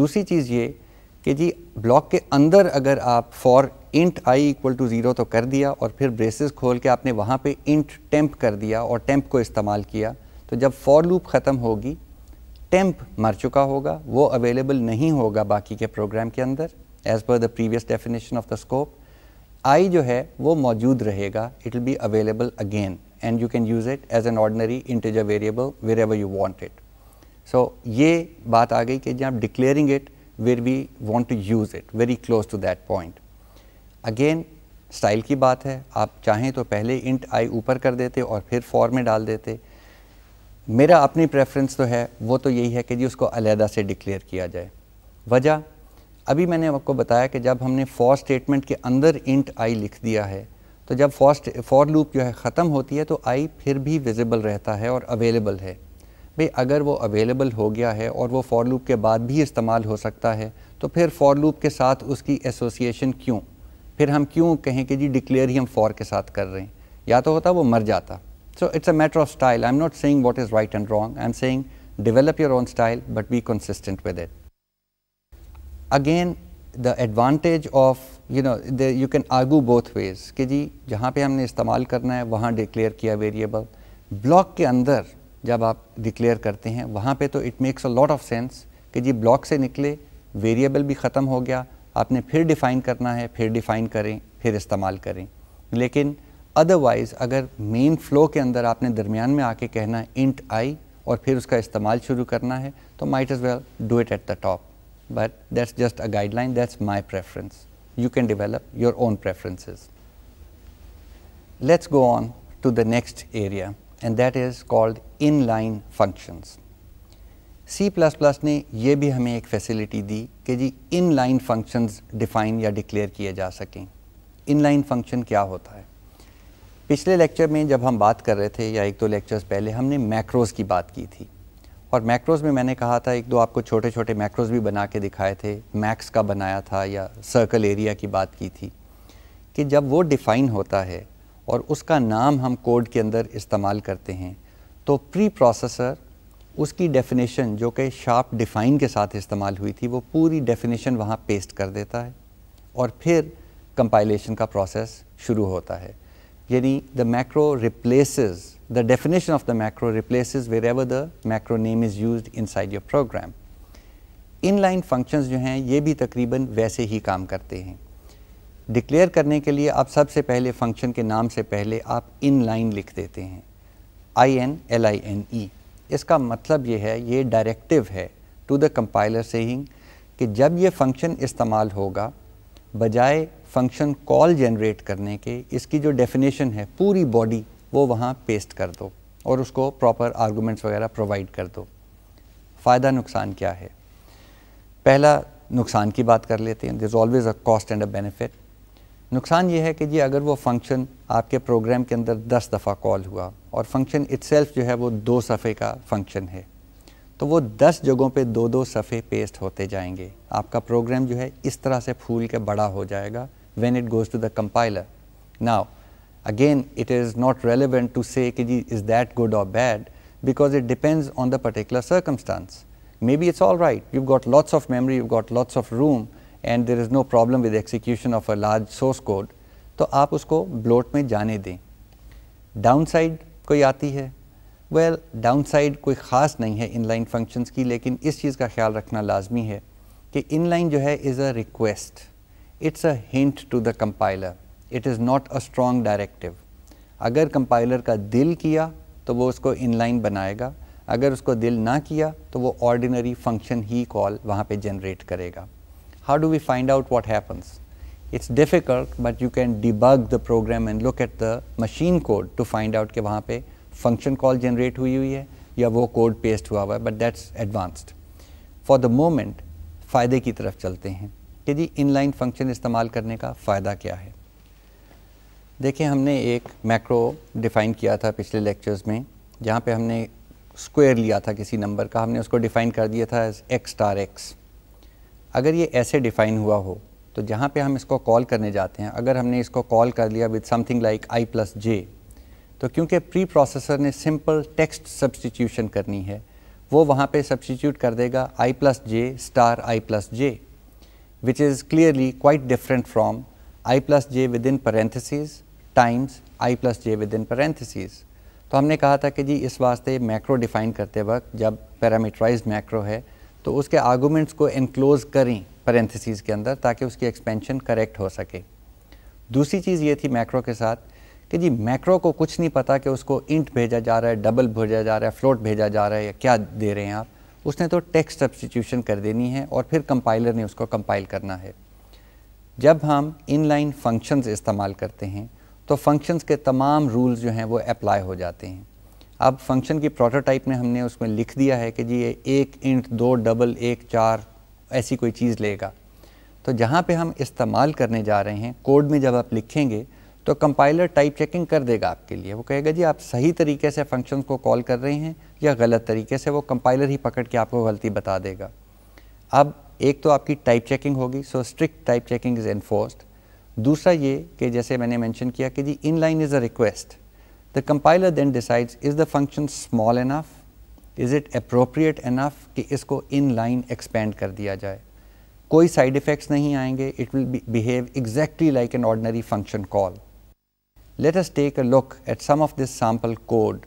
S1: दूसरी चीज़ ये कि जी ब्लॉक के अंदर अगर आप for int I equal to zero तो कर दिया और फिर ब्रेसेस खोल के आपने वहाँ पे इंट टेम्प कर दिया और टेम्प को इस्तेमाल किया तो जब फॉर लूप ख़त्म होगी टेम्प मर चुका होगा वो अवेलेबल नहीं होगा बाकी के प्रोग्राम के अंदर as per the previous definition of the scope I जो है वो मौजूद रहेगा it will be available again and you can use it as an ordinary integer variable wherever you want it so ये बात आ गई कि जब declaring it where we want to use it very close to that point again style की बात है आप चाहें तो पहले इंट आई ऊपर कर देते और फिर फॉर में डाल देते मेरा अपनी प्रेफरेंस तो है वो तो यही है कि जी उसको अलहदा से डिक्लेयर किया जाए वजह अभी मैंने आपको बताया कि जब हमने फॉर स्टेटमेंट के अंदर इंट आई लिख दिया है तो जब फॉर फॉर लूप जो है ख़त्म होती है तो आई फिर भी विजिबल रहता है और अवेलेबल है भाई अगर वो अवेलेबल हो गया है और वो फॉर लूप के बाद भी इस्तेमाल हो सकता है तो फिर फॉर लूप के साथ उसकी एसोसिएशन क्यों फिर हम क्यों कहें कि जी डिक्लेयर ही हम फॉर के साथ कर रहे हैं या तो होता वो मर जाता so it's a matter of style I am not saying what is right and wrong I am saying develop your own style but be consistent with it again the advantage of you know you can argue both ways कि जी जहाँ पे हमने इस्तेमाल करना है वहाँ declare किया वेरिएबल ब्लॉक के अंदर जब आप डिक्लेयर करते हैं वहाँ पे तो it makes a lot of sense कि जी ब्लॉक से निकले वेरिएबल भी ख़त्म हो गया आपने फिर डिफ़ाइन करना है फिर डिफ़ाइन करें फिर इस्तेमाल करें लेकिन अदरवाइज़ अगर मेन फ्लो के अंदर आपने दरमियान में आके कहना इंट आई और फिर उसका इस्तेमाल शुरू करना है तो might as well do it at the top but that's just a guideline, that's my preference. You can develop your own preferences. Let's go on to the next area, and that is called inline functions. C ने ये भी हमें एक facility दी कि जी inline functions define या declare किए जा सकें इनलाइन फंक्शन क्या होता है पिछले लेक्चर में जब हम बात कर रहे थे या एक दो तो लेक्चर्स पहले हमने मैक्रोज़ की बात की थी और मैक्रोज़ में मैंने कहा था एक दो आपको छोटे छोटे मैक्रोज़ भी बना के दिखाए थे मैक्स का बनाया था या सर्कल एरिया की बात की थी कि जब वो डिफ़ाइन होता है और उसका नाम हम कोड के अंदर इस्तेमाल करते हैं तो प्री प्रोसेसर उसकी डेफिनेशन जो कि शार्प डिफ़ाइन के साथ इस्तेमाल हुई थी वो पूरी डेफिनेशन वहाँ पेस्ट कर देता है और फिर कंपाइलेशन का प्रोसेस शुरू होता है यानी the macro replaces the definition of the macro replaces wherever the macro name is used inside your program. Inline functions जो हैं ये भी तकरीबन वैसे ही काम करते हैं डिक्लेयर करने के लिए आप सबसे पहले फंक्शन के नाम से पहले आप इन लाइन लिख देते हैं I N L I N E इसका मतलब ये है ये डायरेक्टिव है टू द कंपाइलर सेइंग कि जब ये फंक्शन इस्तेमाल होगा बजाय फंक्शन कॉल जनरेट करने के इसकी जो डेफिनेशन है पूरी बॉडी वो वहाँ पेस्ट कर दो और उसको प्रॉपर आर्गूमेंट्स वगैरह प्रोवाइड कर दो फ़ायदा नुकसान क्या है पहला नुकसान की बात कर लेते हैं this always a cost and a benefit नुकसान ये है कि जी अगर वो फंक्शन आपके प्रोग्राम के अंदर दस दफ़ा कॉल हुआ और फंक्शन इट्सेल्फ जो है वो दो सफ़े का फंक्शन है तो वो दस जगहों पे दो दो सफ़े पेस्ट होते जाएंगे आपका प्रोग्राम जो है इस तरह से फूल के बड़ा हो जाएगा when it goes to the compiler now Again, it is not relevant to say is that good or bad because it depends on the particular circumstance. Maybe it's all right, you've got lots of memory, you've got lots of room and there is no problem with execution of a large source code, So, आप उसको bloat में जाने दें downside कोई well, downside, कोई ख़ास नहीं है इनलाइन फंक्शंस की लेकिन इस चीज़ का ख्याल रखना लाजमी है कि इनलाइन जो is a request. It's a hint to the compiler. It is not a strong directive अगर कंपाइलर का दिल किया तो वो उसको इनलाइन बनाएगा अगर उसको दिल ना किया तो वो ऑर्डिनरी फंक्शन ही कॉल वहाँ पे जनरेट करेगा how do we find out what happens it's difficult but you can debug the program and look at the machine code to find out कि वहाँ पे फंक्शन कॉल जनरेट हुई हुई है या वो कोड पेस्ट हुआ हुआ है but that's advanced for the moment फ़ायदे की तरफ चलते हैं कि जी इनलाइन फंक्शन इस्तेमाल करने का फ़ायदा क्या है देखिए हमने एक मैक्रो डिफ़ाइन किया था पिछले लेक्चर्स में जहाँ पे हमने स्क्वायर लिया था किसी नंबर का हमने उसको डिफ़ाइन कर दिया था एक्स स्टार एक्स अगर ये ऐसे डिफ़ाइन हुआ हो तो जहाँ पे हम इसको कॉल करने जाते हैं अगर हमने इसको कॉल कर लिया with something like I plus J तो क्योंकि प्री प्रोसेसर ने सिंपल टेक्स्ट सब्सटीट्यूशन करनी है वो वहाँ पे सब्सटीट्यूट कर देगा I plus J star I plus J which is clearly quite different from I plus J within parenthesis times I plus J within parenthesis तो हमने कहा था कि जी इस वास्ते मैक्रो डिफ़ाइन करते वक्त जब पैरामीटराइज मैक्रो है तो उसके आर्गूमेंट्स को इनक्लोज करें पेरेंथिस के अंदर ताकि उसकी एक्सपेंशन करेक्ट हो सके दूसरी चीज़ ये थी मैक्रो के साथ कि जी मैक्रो को कुछ नहीं पता कि उसको इंट भेजा जा रहा है डबल भेजा जा रहा है फ्लोट भेजा जा रहा है या क्या दे रहे हैं आप उसने तो टेक्स्ट सब्सटीट्यूशन कर देनी है और फिर कंपाइलर ने उसको कंपाइल करना है जब हम इनलाइन फंक्शंस इस्तेमाल करते हैं तो फंक्शंस के तमाम रूल्स जो हैं वो अप्लाई हो जाते हैं अब फंक्शन की प्रोटोटाइप में हमने उसमें लिख दिया है कि जी ये एक इंट दो डबल एक चार ऐसी कोई चीज़ लेगा तो जहाँ पे हम इस्तेमाल करने जा रहे हैं कोड में जब आप लिखेंगे तो कंपाइलर टाइप चेकिंग कर देगा आपके लिए वो कहेगा जी आप सही तरीके से फंक्शन को कॉल कर रहे हैं या गलत तरीके से वो कंपाइलर ही पकड़ के आपको गलती बता देगा अब एक तो आपकी टाइप चेकिंग होगी so strict type checking is enforced दूसरा ये कि जैसे मैंने मेंशन किया कि जी inline is a request the compiler then decides is the function small enough is it appropriate enough कि इसको इन लाइन एक्सपेंड कर दिया जाए कोई साइड इफ़ेक्ट्स नहीं आएंगे it will behave exactly like an ordinary function call let us take a look at some of this sample code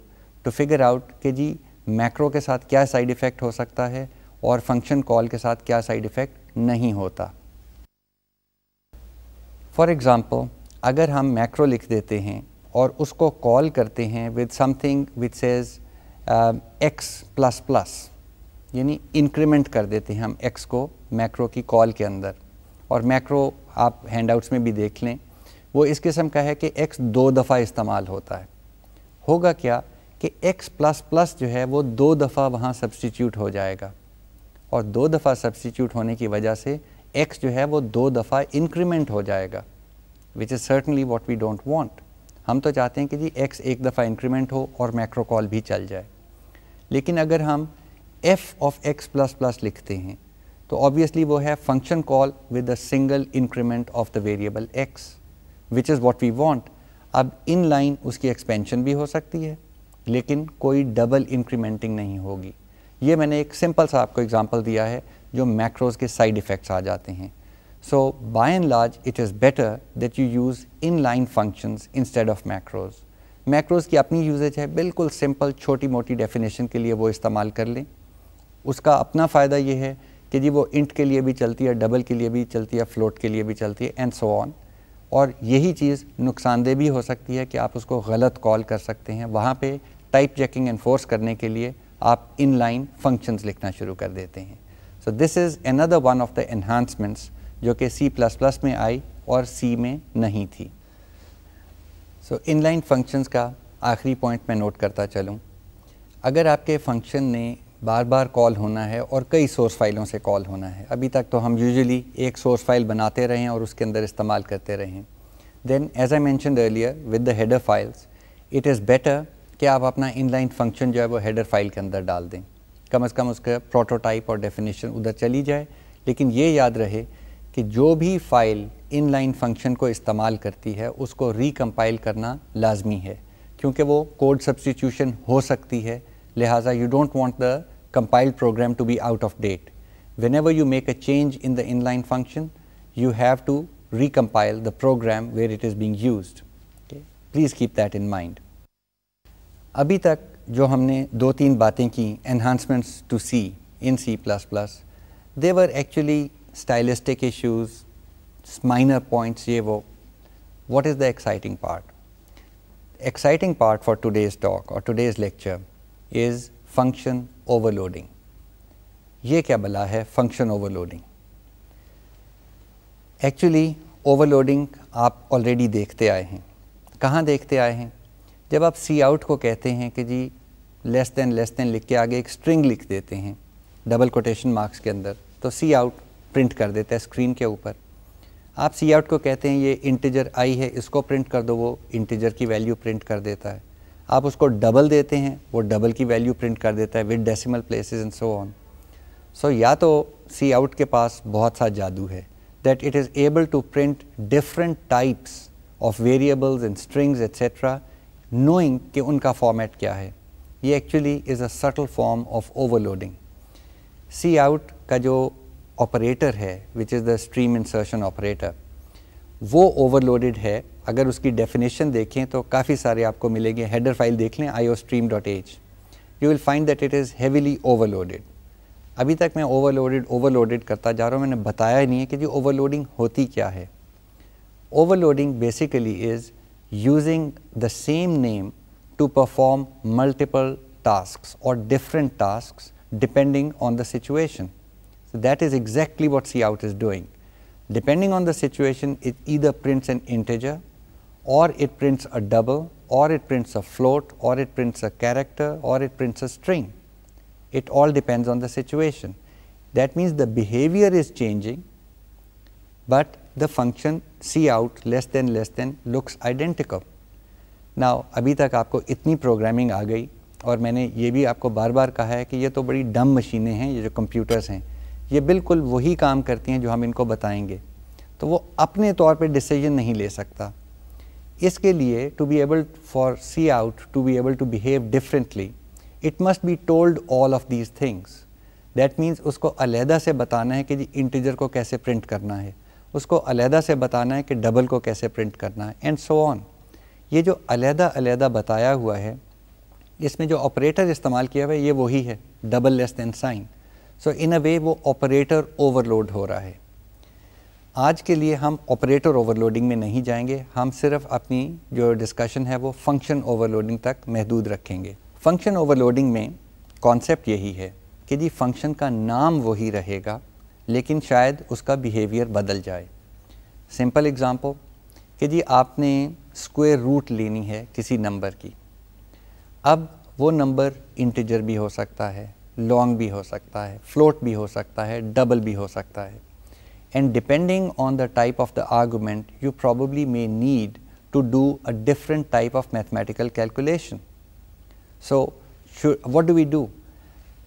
S1: to figure out कि जी मैक्रो के साथ क्या साइड इफ़ेक्ट हो सकता है और फंक्शन कॉल के साथ क्या साइड इफ़ेक्ट नहीं होता फॉर एग्ज़ाम्पल अगर हम मैक्रो लिख देते हैं और उसको कॉल करते हैं with something which says X plus plus यानी इंक्रीमेंट कर देते हैं हम एक्स को मैक्रो की कॉल के अंदर और मैक्रो आप हैंडआउट्स में भी देख लें वो इस किस्म का है कि एक्स दो दफ़ा इस्तेमाल होता है होगा क्या कि एक्स प्लस प्लस जो है वो दो दफ़ा वहाँ सब्सटीट्यूट हो जाएगा और दो दफ़ा सब्सटीट्यूट होने की वजह से एक्स जो है वो दो दफ़ा इंक्रीमेंट हो जाएगा which is certainly what we don't want हम तो चाहते हैं कि जी एक्स एक दफ़ा इंक्रीमेंट हो और मैक्रो कॉल भी चल जाए लेकिन अगर हम F of X plus plus लिखते हैं तो ऑब्वियसली वो है function call with a single increment of the variable X which is what we want अब इन लाइन उसकी एक्सपेंशन भी हो सकती है लेकिन कोई डबल इंक्रीमेंटिंग नहीं होगी ये मैंने एक सिंपल सा आपको एग्जांपल दिया है जो मैक्रोज के साइड इफ़ेक्ट्स आ जाते हैं so by and large it is better that you use inline functions instead of macros macros की अपनी यूजेज है बिल्कुल सिंपल छोटी मोटी डेफिनेशन के लिए वो इस्तेमाल कर लें उसका अपना फ़ायदा ये है कि जी वो इंट के लिए भी चलती है डबल के लिए भी चलती है फ्लोट के लिए भी चलती है एंड सो ऑन और यही चीज़ नुकसानदेह भी हो सकती है कि आप उसको गलत कॉल कर सकते हैं वहाँ पे टाइप चेकिंग एनफोर्स करने के लिए आप इन लाइन फंक्शंस लिखना शुरू कर देते हैं so this is another one of the enhancements जो कि सी प्लस प्लस में आई और सी में नहीं थी सो इनलाइन फंक्शंस का आखिरी पॉइंट मैं नोट करता चलूँ अगर आपके फंक्शन ने बार बार कॉल होना है और कई सोर्स फाइलों से कॉल होना है अभी तक तो हम यूजुअली एक सोर्स फाइल बनाते रहें और उसके अंदर इस्तेमाल करते रहें then as I mention earlier with the header files it is better कि आप अपना इनलाइन फंक्शन जो है वो हेडर फाइल के अंदर डाल दें कम से कम उसका प्रोटोटाइप और डेफिनेशन उधर चली जाए लेकिन ये याद रहे कि जो भी फ़ाइल इन लाइन फंक्शन को इस्तेमाल करती है उसको रिकम्पाइल करना लाजमी है क्योंकि वो कोड सब्सटीट्यूशन हो सकती है लिहाजा you don't want the compile program to be out of date whenever you make a change in the inline function you have to recompile the program where it is being use please keep that in mind अभी तक जो हमने दो तीन बातें की enhancements to C in C plus plus they're actually stylistic issues minor points ये वो what is the exciting part exciting part for today's talk और today's lecture is function overloading ये क्या बला है फंक्शन ओवरलोडिंग एक्चुअली ओवरलोडिंग आप already देखते आए हैं कहाँ देखते आए हैं जब आप सी आउट को कहते हैं कि जी लेस देन लेस देन लिख के आगे एक स्ट्रिंग लिख देते हैं डबल कोटेशन मार्क्स के अंदर तो सी आउट प्रिंट कर देता है स्क्रीन के ऊपर आप सी आउट को कहते हैं ये इंटीजर आई है इसको प्रिंट कर दो वो इंटीजर की वैल्यू प्रिंट कर देता है आप उसको डबल देते हैं वो डबल की वैल्यू प्रिंट कर देता है with decimal places and so on so या तो सी आउट के पास बहुत सा जादू है that it is able to print different types of variables and strings etcetera knowing कि उनका फॉर्मेट क्या है ये actually is a subtle form of overloading C out का जो ऑपरेटर है which is the stream insertion operator वो overloaded है अगर उसकी डेफिनेशन देखें तो काफ़ी सारे आपको मिलेंगे हेडर फाइल देख लें I O stream dot H you will find that it is heavily overloaded अभी तक मैं ओवरलोडेड ओवरलोडेड करता जा रहा हूँ मैंने बताया ही नहीं है कि जी ओवरलोडिंग होती क्या है overloading basically is using the same name to perform multiple tasks or different tasks depending on the situation. So that is exactly what cout is doing. Depending on the situation, it either prints an integer or it prints a double or it prints a float or it prints a character or it prints a string. It all depends on the situation. That means the behavior is changing, but the function c out less than less than looks identical. Now अभी तक आपको इतनी programming आ गई और मैंने ये भी आपको बार बार कहा है कि ये तो बड़ी डम मशीनें हैं ये जो कंप्यूटर्स हैं ये बिल्कुल वही काम करती हैं जो हम इनको बताएंगे तो वो अपने तौर पे डिसीजन नहीं ले सकता इसके लिए to be able for cout to be able to behave differently it must be told all of these things that means उसको अलहदा से बताना है कि जी इंटीजर को कैसे प्रिंट करना है उसको अलहदा से बताना है कि डबल को कैसे प्रिंट करना है एंड सो ऑन ये जो अलहदा अलहदा बताया हुआ है इसमें जो ऑपरेटर इस्तेमाल किया हुआ है ये वही है double less than sign so in a way वो ऑपरेटर ओवरलोड हो रहा है आज के लिए हम ऑपरेटर ओवरलोडिंग में नहीं जाएंगे हम सिर्फ अपनी जो डिस्कशन है वो फंक्शन ओवरलोडिंग तक महदूद रखेंगे फंक्शन ओवरलोडिंग में कॉन्सेप्ट यही है कि जी फंक्शन का नाम वही रहेगा लेकिन शायद उसका बिहेवियर बदल जाए सिंपल एग्जांपल कि जी आपने स्क्वेयर रूट लेनी है किसी नंबर की अब वो नंबर इंटीजर भी हो सकता है लॉन्ग भी हो सकता है फ्लोट भी हो सकता है डबल भी हो सकता है and depending on the type of the argument you probably may need to do a different type of mathematical calculation so what do we do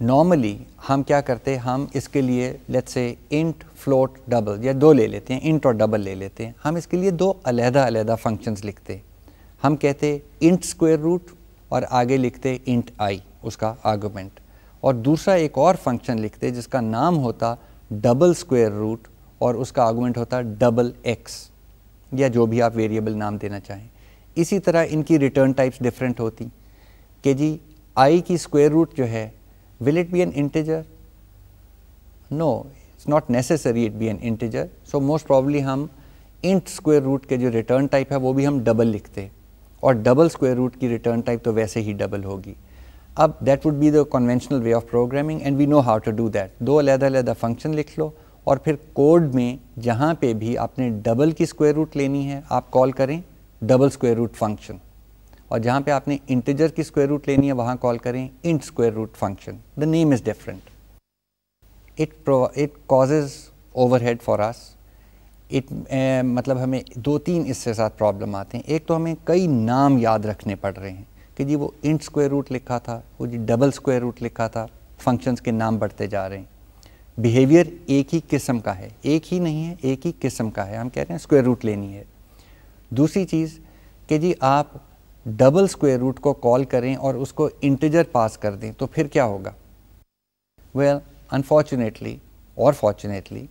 S1: normally हम क्या करते हैं हम इसके लिए let's say int float double या दो ले लेते हैं इंट और डबल ले लेते हैं हम इसके लिए दो अलहदा अलहदा फंक्शंस लिखते हैं हम कहते इंट स्क्वेयर रूट और आगे लिखते इंट आई उसका आर्गूमेंट और दूसरा एक और फंक्शन लिखते जिसका नाम होता डबल स्क्वेयर रूट और उसका आर्गूमेंट होता डबल एक्स या जो भी आप वेरिएबल नाम देना चाहें इसी तरह इनकी रिटर्न टाइप्स डिफरेंट होती कि जी आई की स्क्वेयर रूट जो है Will it be an integer? No, it's not necessary it be an integer. So most probably हम इंट स्क्वायर रूट के जो रिटर्न टाइप है वो भी हम डबल लिखते और डबल स्क्वायर रूट की रिटर्न टाइप तो वैसे ही डबल होगी अब that would be the conventional way of programming and we know how to do that दो अलहदा अलहदा फंक्शन लिख लो और फिर कोड में जहाँ पे भी आपने डबल की स्क्वायर रूट लेनी है आप कॉल करें डबल स्क्वायर रूट फंक्शन और जहाँ पे आपने इंटीजर की स्क्वायर रूट लेनी है वहाँ कॉल करें int square root function the name is different it it causes overhead for us it मतलब हमें दो तीन इसके साथ प्रॉब्लम आते हैं एक तो हमें कई नाम याद रखने पड़ रहे हैं कि जी वो इंट स्क्वायर रूट लिखा था वो जी डबल स्क्वायर रूट लिखा था फंक्शंस के नाम बढ़ते जा रहे हैं बिहेवियर एक ही किस्म का है एक ही नहीं है एक ही किस्म का है हम कह रहे हैं स्क्वायर रूट लेनी है दूसरी चीज़ कि जी आप डबल स्क्वेयर रूट को कॉल करें और उसको इंटीजर पास कर दें तो फिर क्या होगा वेल अनफॉर्चुनेटली और fortunately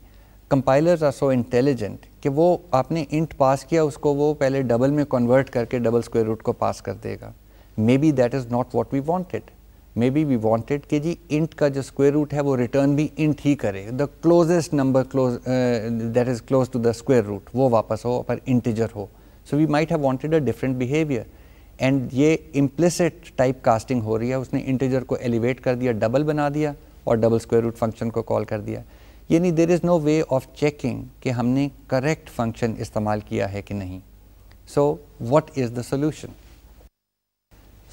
S1: compilers are so intelligent कि वो आपने इंट पास किया उसको वो पहले डबल में कन्वर्ट करके डबल स्क्वेयर रूट को पास कर देगा maybe that is not what we wanted maybe we wanted कि जी इंट का जो स्क्वेयर रूट है वो रिटर्न भी इंट ही करे the closest number close that is close to the square root वो वापस हो पर इंटीजर हो so we might have wanted a different behaviour and ये इम्प्लिसिट टाइप कास्टिंग हो रही है उसने इंटीजर को एलिवेट कर दिया डबल बना दिया और डबल स्क्वायर रूट फंक्शन को कॉल कर दिया यानी there is no way of checking कि हमने करेक्ट फंक्शन इस्तेमाल किया है कि नहीं so what is the solution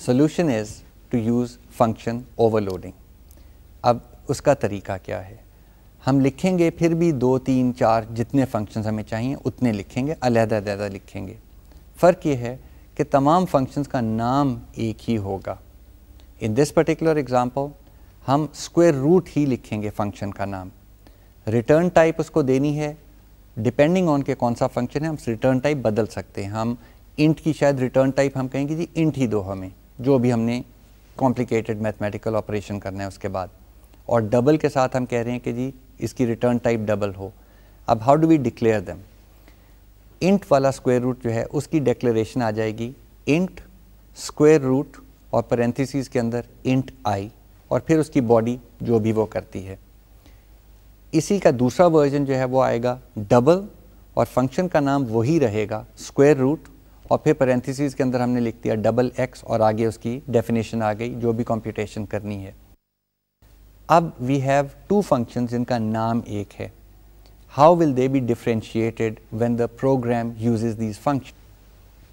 S1: solution is to use function overloading अब उसका तरीका क्या है हम लिखेंगे फिर भी दो तीन चार जितने फंक्शन हमें चाहिए उतने लिखेंगे अलहदा अलहदा लिखेंगे फ़र्क ये है कि तमाम फंक्शंस का नाम एक ही होगा इन दिस पर्टिकुलर एग्जांपल हम स्क्वेयर रूट ही लिखेंगे फंक्शन का नाम रिटर्न टाइप उसको देनी है डिपेंडिंग ऑन के कौन सा फंक्शन है हम रिटर्न टाइप बदल सकते हैं हम इंट की शायद रिटर्न टाइप हम कहेंगे जी इंट ही दो हमें जो भी हमने कॉम्प्लिकेटेड मैथमेटिकल ऑपरेशन करना है उसके बाद और डबल के साथ हम कह रहे हैं कि जी इसकी रिटर्न टाइप डबल हो अब how do we declare them int वाला स्क्वायर रूट जो है उसकी डिक्लेरेशन आ जाएगी इंट स्क्वायर रूट और पेरेंथिस के अंदर इंट आई और फिर उसकी बॉडी जो भी वो करती है इसी का दूसरा वर्जन जो है वो आएगा डबल और फंक्शन का नाम वही रहेगा स्क्वायर रूट और फिर पेरेंथिस के अंदर हमने लिख दिया डबल एक्स और आगे उसकी डेफिनेशन आ गई जो भी कॉम्प्यूटेशन करनी है अब वी हैव टू फंक्शंस जिनका नाम एक है how will they be differentiated when the program uses these functions?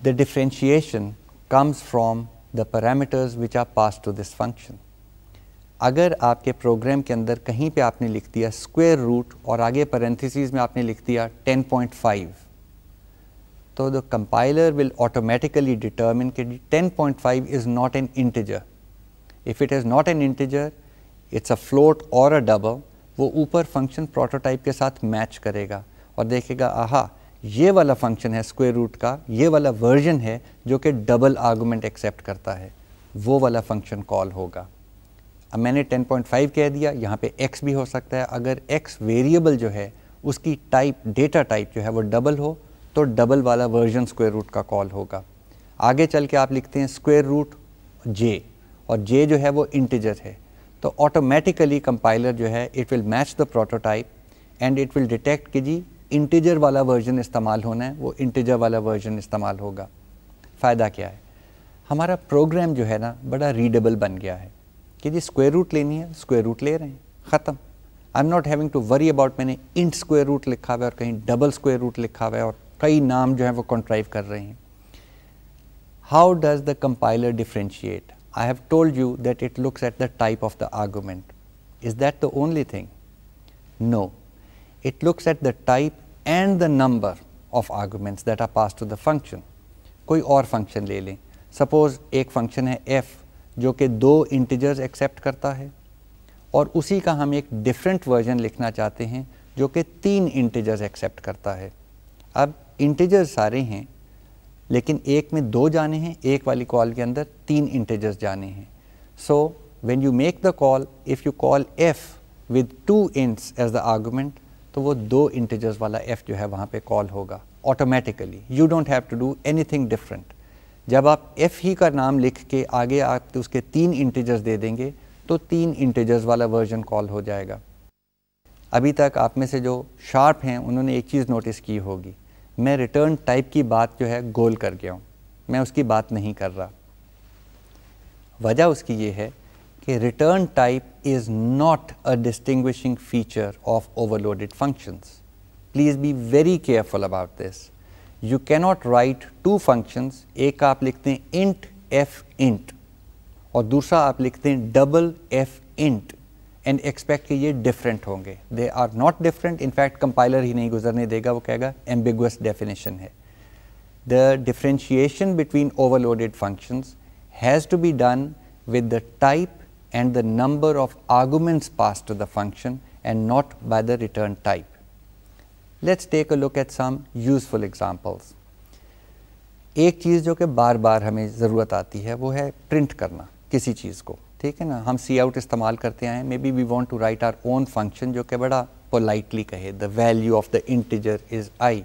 S1: The differentiation comes from the parameters which are passed to this function. अगर आपके प्रोग्राम के अंदर कहीं पे आपने लिख दिया स्क्वायर रूट और आगे पैरेंथिस में आपने लिख दिया 10.5 तो the compiler will automatically determine कि 10.5 is not an integer if it is not an integer it's a float और अ डबल वो ऊपर फंक्शन प्रोटोटाइप के साथ मैच करेगा और देखेगा आहा ये वाला फंक्शन है स्क्वेयर रूट का ये वाला वर्जन है जो कि डबल आर्गूमेंट एक्सेप्ट करता है वो वाला फंक्शन कॉल होगा अब मैंने 10.5 कह दिया यहाँ पे x भी हो सकता है अगर x वेरिएबल जो है उसकी टाइप डेटा टाइप जो है वो डबल हो तो डबल वाला वर्जन स्क्वेयर रूट का कॉल होगा आगे चल के आप लिखते हैं स्क्वेयर रूट जे और जे जो है वो इंटीजर है तो ऑटोमेटिकली कंपाइलर जो है it will match the prototype and it will detect कि जी इंटीजर वाला वर्जन इस्तेमाल होना है वो इंटीजर वाला वर्जन इस्तेमाल होगा फ़ायदा क्या है हमारा प्रोग्राम जो है ना बड़ा रीडेबल बन गया है कि जी स्क्वेयर रूट लेनी है स्क्वेयर रूट ले रहे हैं ख़त्म I am not having to worry about मैंने इंट स्क्वेयर रूट लिखा हुआ है और कहीं डबल स्क्वेयर रूट लिखा हुआ है और कई नाम जो है वो कंट्राइव कर रहे हैं how does the compiler differentiate I have told you that it looks at the type of the argument. Is that the only thing? No. It looks at the type and the number of arguments that are passed to the function. कोई और function ले लें Suppose एक function है f जो कि दो integers accept करता है और उसी का हम एक different version लिखना चाहते हैं जो कि तीन integers accept करता है अब integers सारे हैं लेकिन एक में दो जाने हैं एक वाली कॉल के अंदर तीन इंटेजर्स जाने हैं so when you make the call if you call F with two ints as the argument तो वो दो इंटेजर्स वाला एफ़ जो है वहाँ पे कॉल होगा automatically you don't have to do anything different जब आप एफ़ ही का नाम लिख के आगे आप तो उसके तीन इंटेजर्स दे देंगे तो तीन इंटेजर्स वाला वर्जन कॉल हो जाएगा अभी तक आप में से जो शार्प हैं उन्होंने एक चीज़ नोटिस की होगी मैं रिटर्न टाइप की बात जो है गोल कर गया हूँ मैं उसकी बात नहीं कर रहा वजह उसकी ये है कि return type is not a distinguishing feature of overloaded functions please be very careful about this you cannot write two functions एक आप लिखते हैं इंट एफ इंट और दूसरा आप लिखते हैं double F int and expect कि ये डिफरेंट होंगे they are not different in fact compiler ही नहीं गुजरने देगा वो कहेगा एम्बिगस डेफिनेशन है the differentiation between overloaded functions has to be done with the type and the number of arguments passed to the function and not by the return type let's take a look at some useful examples एक चीज़ जो कि बार बार हमें ज़रूरत आती है वो है प्रिंट करना किसी चीज़ को ठीक है ना हम सी आउट इस्तेमाल करते आए maybe we want to write our own function जो कि बड़ा पोलाइटली कहे the value of the integer is I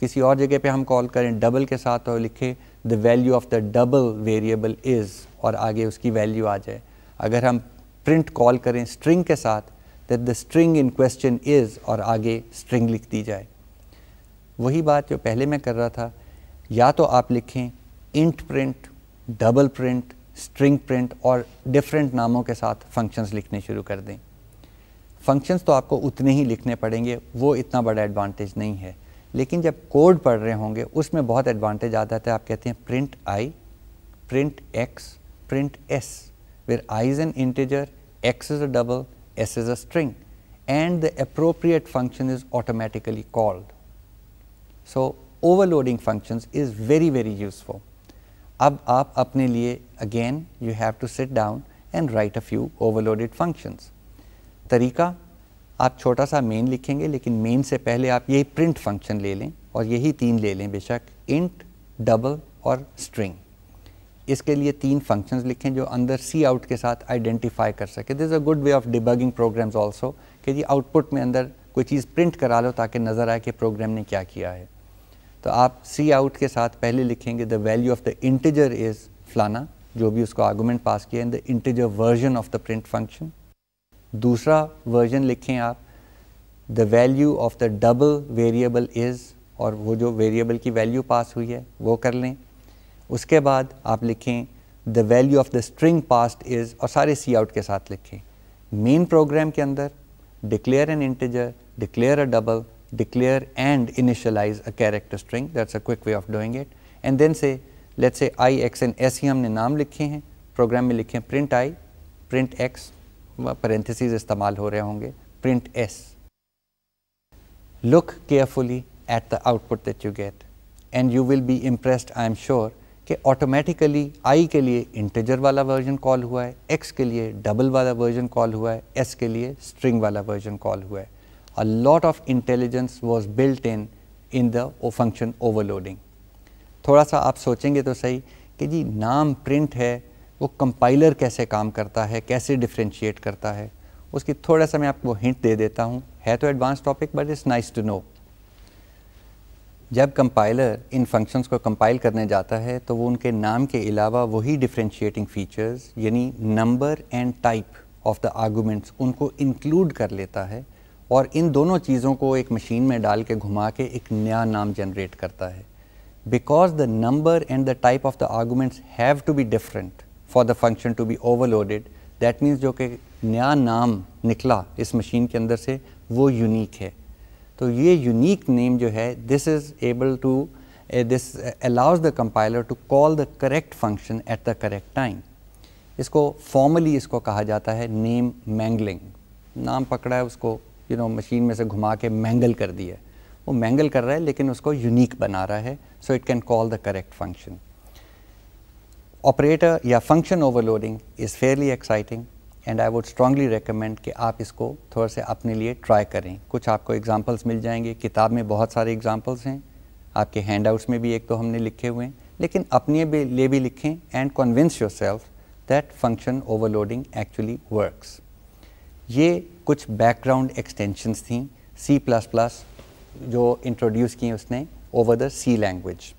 S1: किसी और जगह पे हम कॉल करें डबल के साथ और लिखे the value of the double variable is और आगे उसकी वैल्यू आ जाए अगर हम प्रिंट कॉल करें स्ट्रिंग के साथ that the string in question is और आगे स्ट्रिंग लिख दी जाए वही बात जो पहले मैं कर रहा था या तो आप लिखें int print double print string print और डिफरेंट नामों के साथ फंक्शंस लिखने शुरू कर दें फंक्शंस तो आपको उतने ही लिखने पड़ेंगे वो इतना बड़ा एडवांटेज नहीं है लेकिन जब कोड पढ़ रहे होंगे उसमें बहुत एडवांटेज आ जाता है आप कहते हैं print I print X print S where I is an integer X is a double S is a string and the appropriate function is automatically called so overloading functions is very very useful अब आप अपने लिए again you have to sit down and write a few overloaded functions तरीका आप छोटा सा main लिखेंगे लेकिन मेन से पहले आप यही प्रिंट फंक्शन ले लें और यही तीन ले लें बेशक इंट डबल और स्ट्रिंग इसके लिए तीन फंक्शंस लिखें जो अंदर सी आउट के साथ आइडेंटिफाई कर सके this a good way of debugging programs also कि जी आउटपुट में अंदर कोई चीज़ प्रिंट करा लो ताकि नज़र आए कि प्रोग्राम ने क्या किया है तो आप सी आउट के साथ पहले लिखेंगे the value of the integer is फलाना जो भी उसको आर्गूमेंट पास किया in the integer version of the print function दूसरा वर्जन लिखें आप the value of the double variable is और वो जो वेरिएबल की वैल्यू पास हुई है वो कर लें उसके बाद आप लिखें the value of the string passed is और सारे सी आउट के साथ लिखें मेन प्रोग्राम के अंदर declare an integer declare a double declare and initialize a character string that's a quick way of doing it and then say let's say i x and s ही हमने नाम लिखे हैं प्रोग्राम में लिखे हैं print I print X parentheses इस्तेमाल हो रहे होंगे print S look carefully at the output that you get and you will be impressed I am sure कि ऑटोमेटिकली आई के लिए इंटेजर वाला वर्जन कॉल हुआ है एक्स के लिए डबल वाला वर्जन कॉल हुआ है एस के लिए स्ट्रिंग वाला वर्जन कॉल हुआ है a lot of intelligence was built in in the function overloading. थोड़ा सा आप सोचेंगे तो सही कि जी नाम प्रिंट है वो कंपाइलर कैसे काम करता है कैसे डिफ्रेंशिएट करता है उसकी थोड़ा सा मैं आपको हिंट दे देता हूँ है तो advance topic but it's nice to know जब कंपाइलर इन फंक्शंस को कंपाइल करने जाता है तो वो उनके नाम के अलावा वही डिफ्रेंशिएटिंग फीचर्स यानी number and type of the arguments उनको इंक्लूड कर लेता है और इन दोनों चीज़ों को एक मशीन में डाल के घुमा के एक नया नाम जनरेट करता है because the number and the type of the arguments have to be different for the function to be overloaded that means जो कि नया नाम निकला इस मशीन के अंदर से वो यूनिक है तो ये यूनिक नेम जो है this is able to this allows the compiler to call the correct function at the correct time इसको फॉर्मली इसको कहा जाता है नेम मैंगलिंग नाम पकड़ा है उसको यू नो मशीन में से घुमा के मैंगल कर दिया वो मैंगल कर रहा है लेकिन उसको यूनिक बना रहा है so it can call the correct function operator या function overloading is fairly exciting and I would strongly recommend कि आप इसको थोड़ा सा अपने लिए ट्राई करें कुछ आपको एग्जाम्पल्स मिल जाएंगे किताब में बहुत सारे एग्जाम्पल्स हैं आपके हैंड आउट्स में भी एक तो हमने लिखे हुए हैं लेकिन अपने भी लिए भी लिखें and convince yourself that function overloading actually works ये कुछ बैकग्राउंड एक्सटेंशंस थी सी प्लस प्लस जो इंट्रोड्यूस की उसने over the C language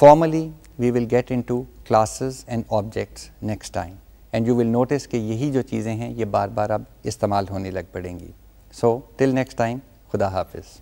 S1: formally we will get into classes and objects next time and you will notice कि यही जो चीज़ें हैं ये बार बार अब इस्तेमाल होने लग पड़ेंगी सो टिल नेक्स्ट टाइम खुदा हाफिज़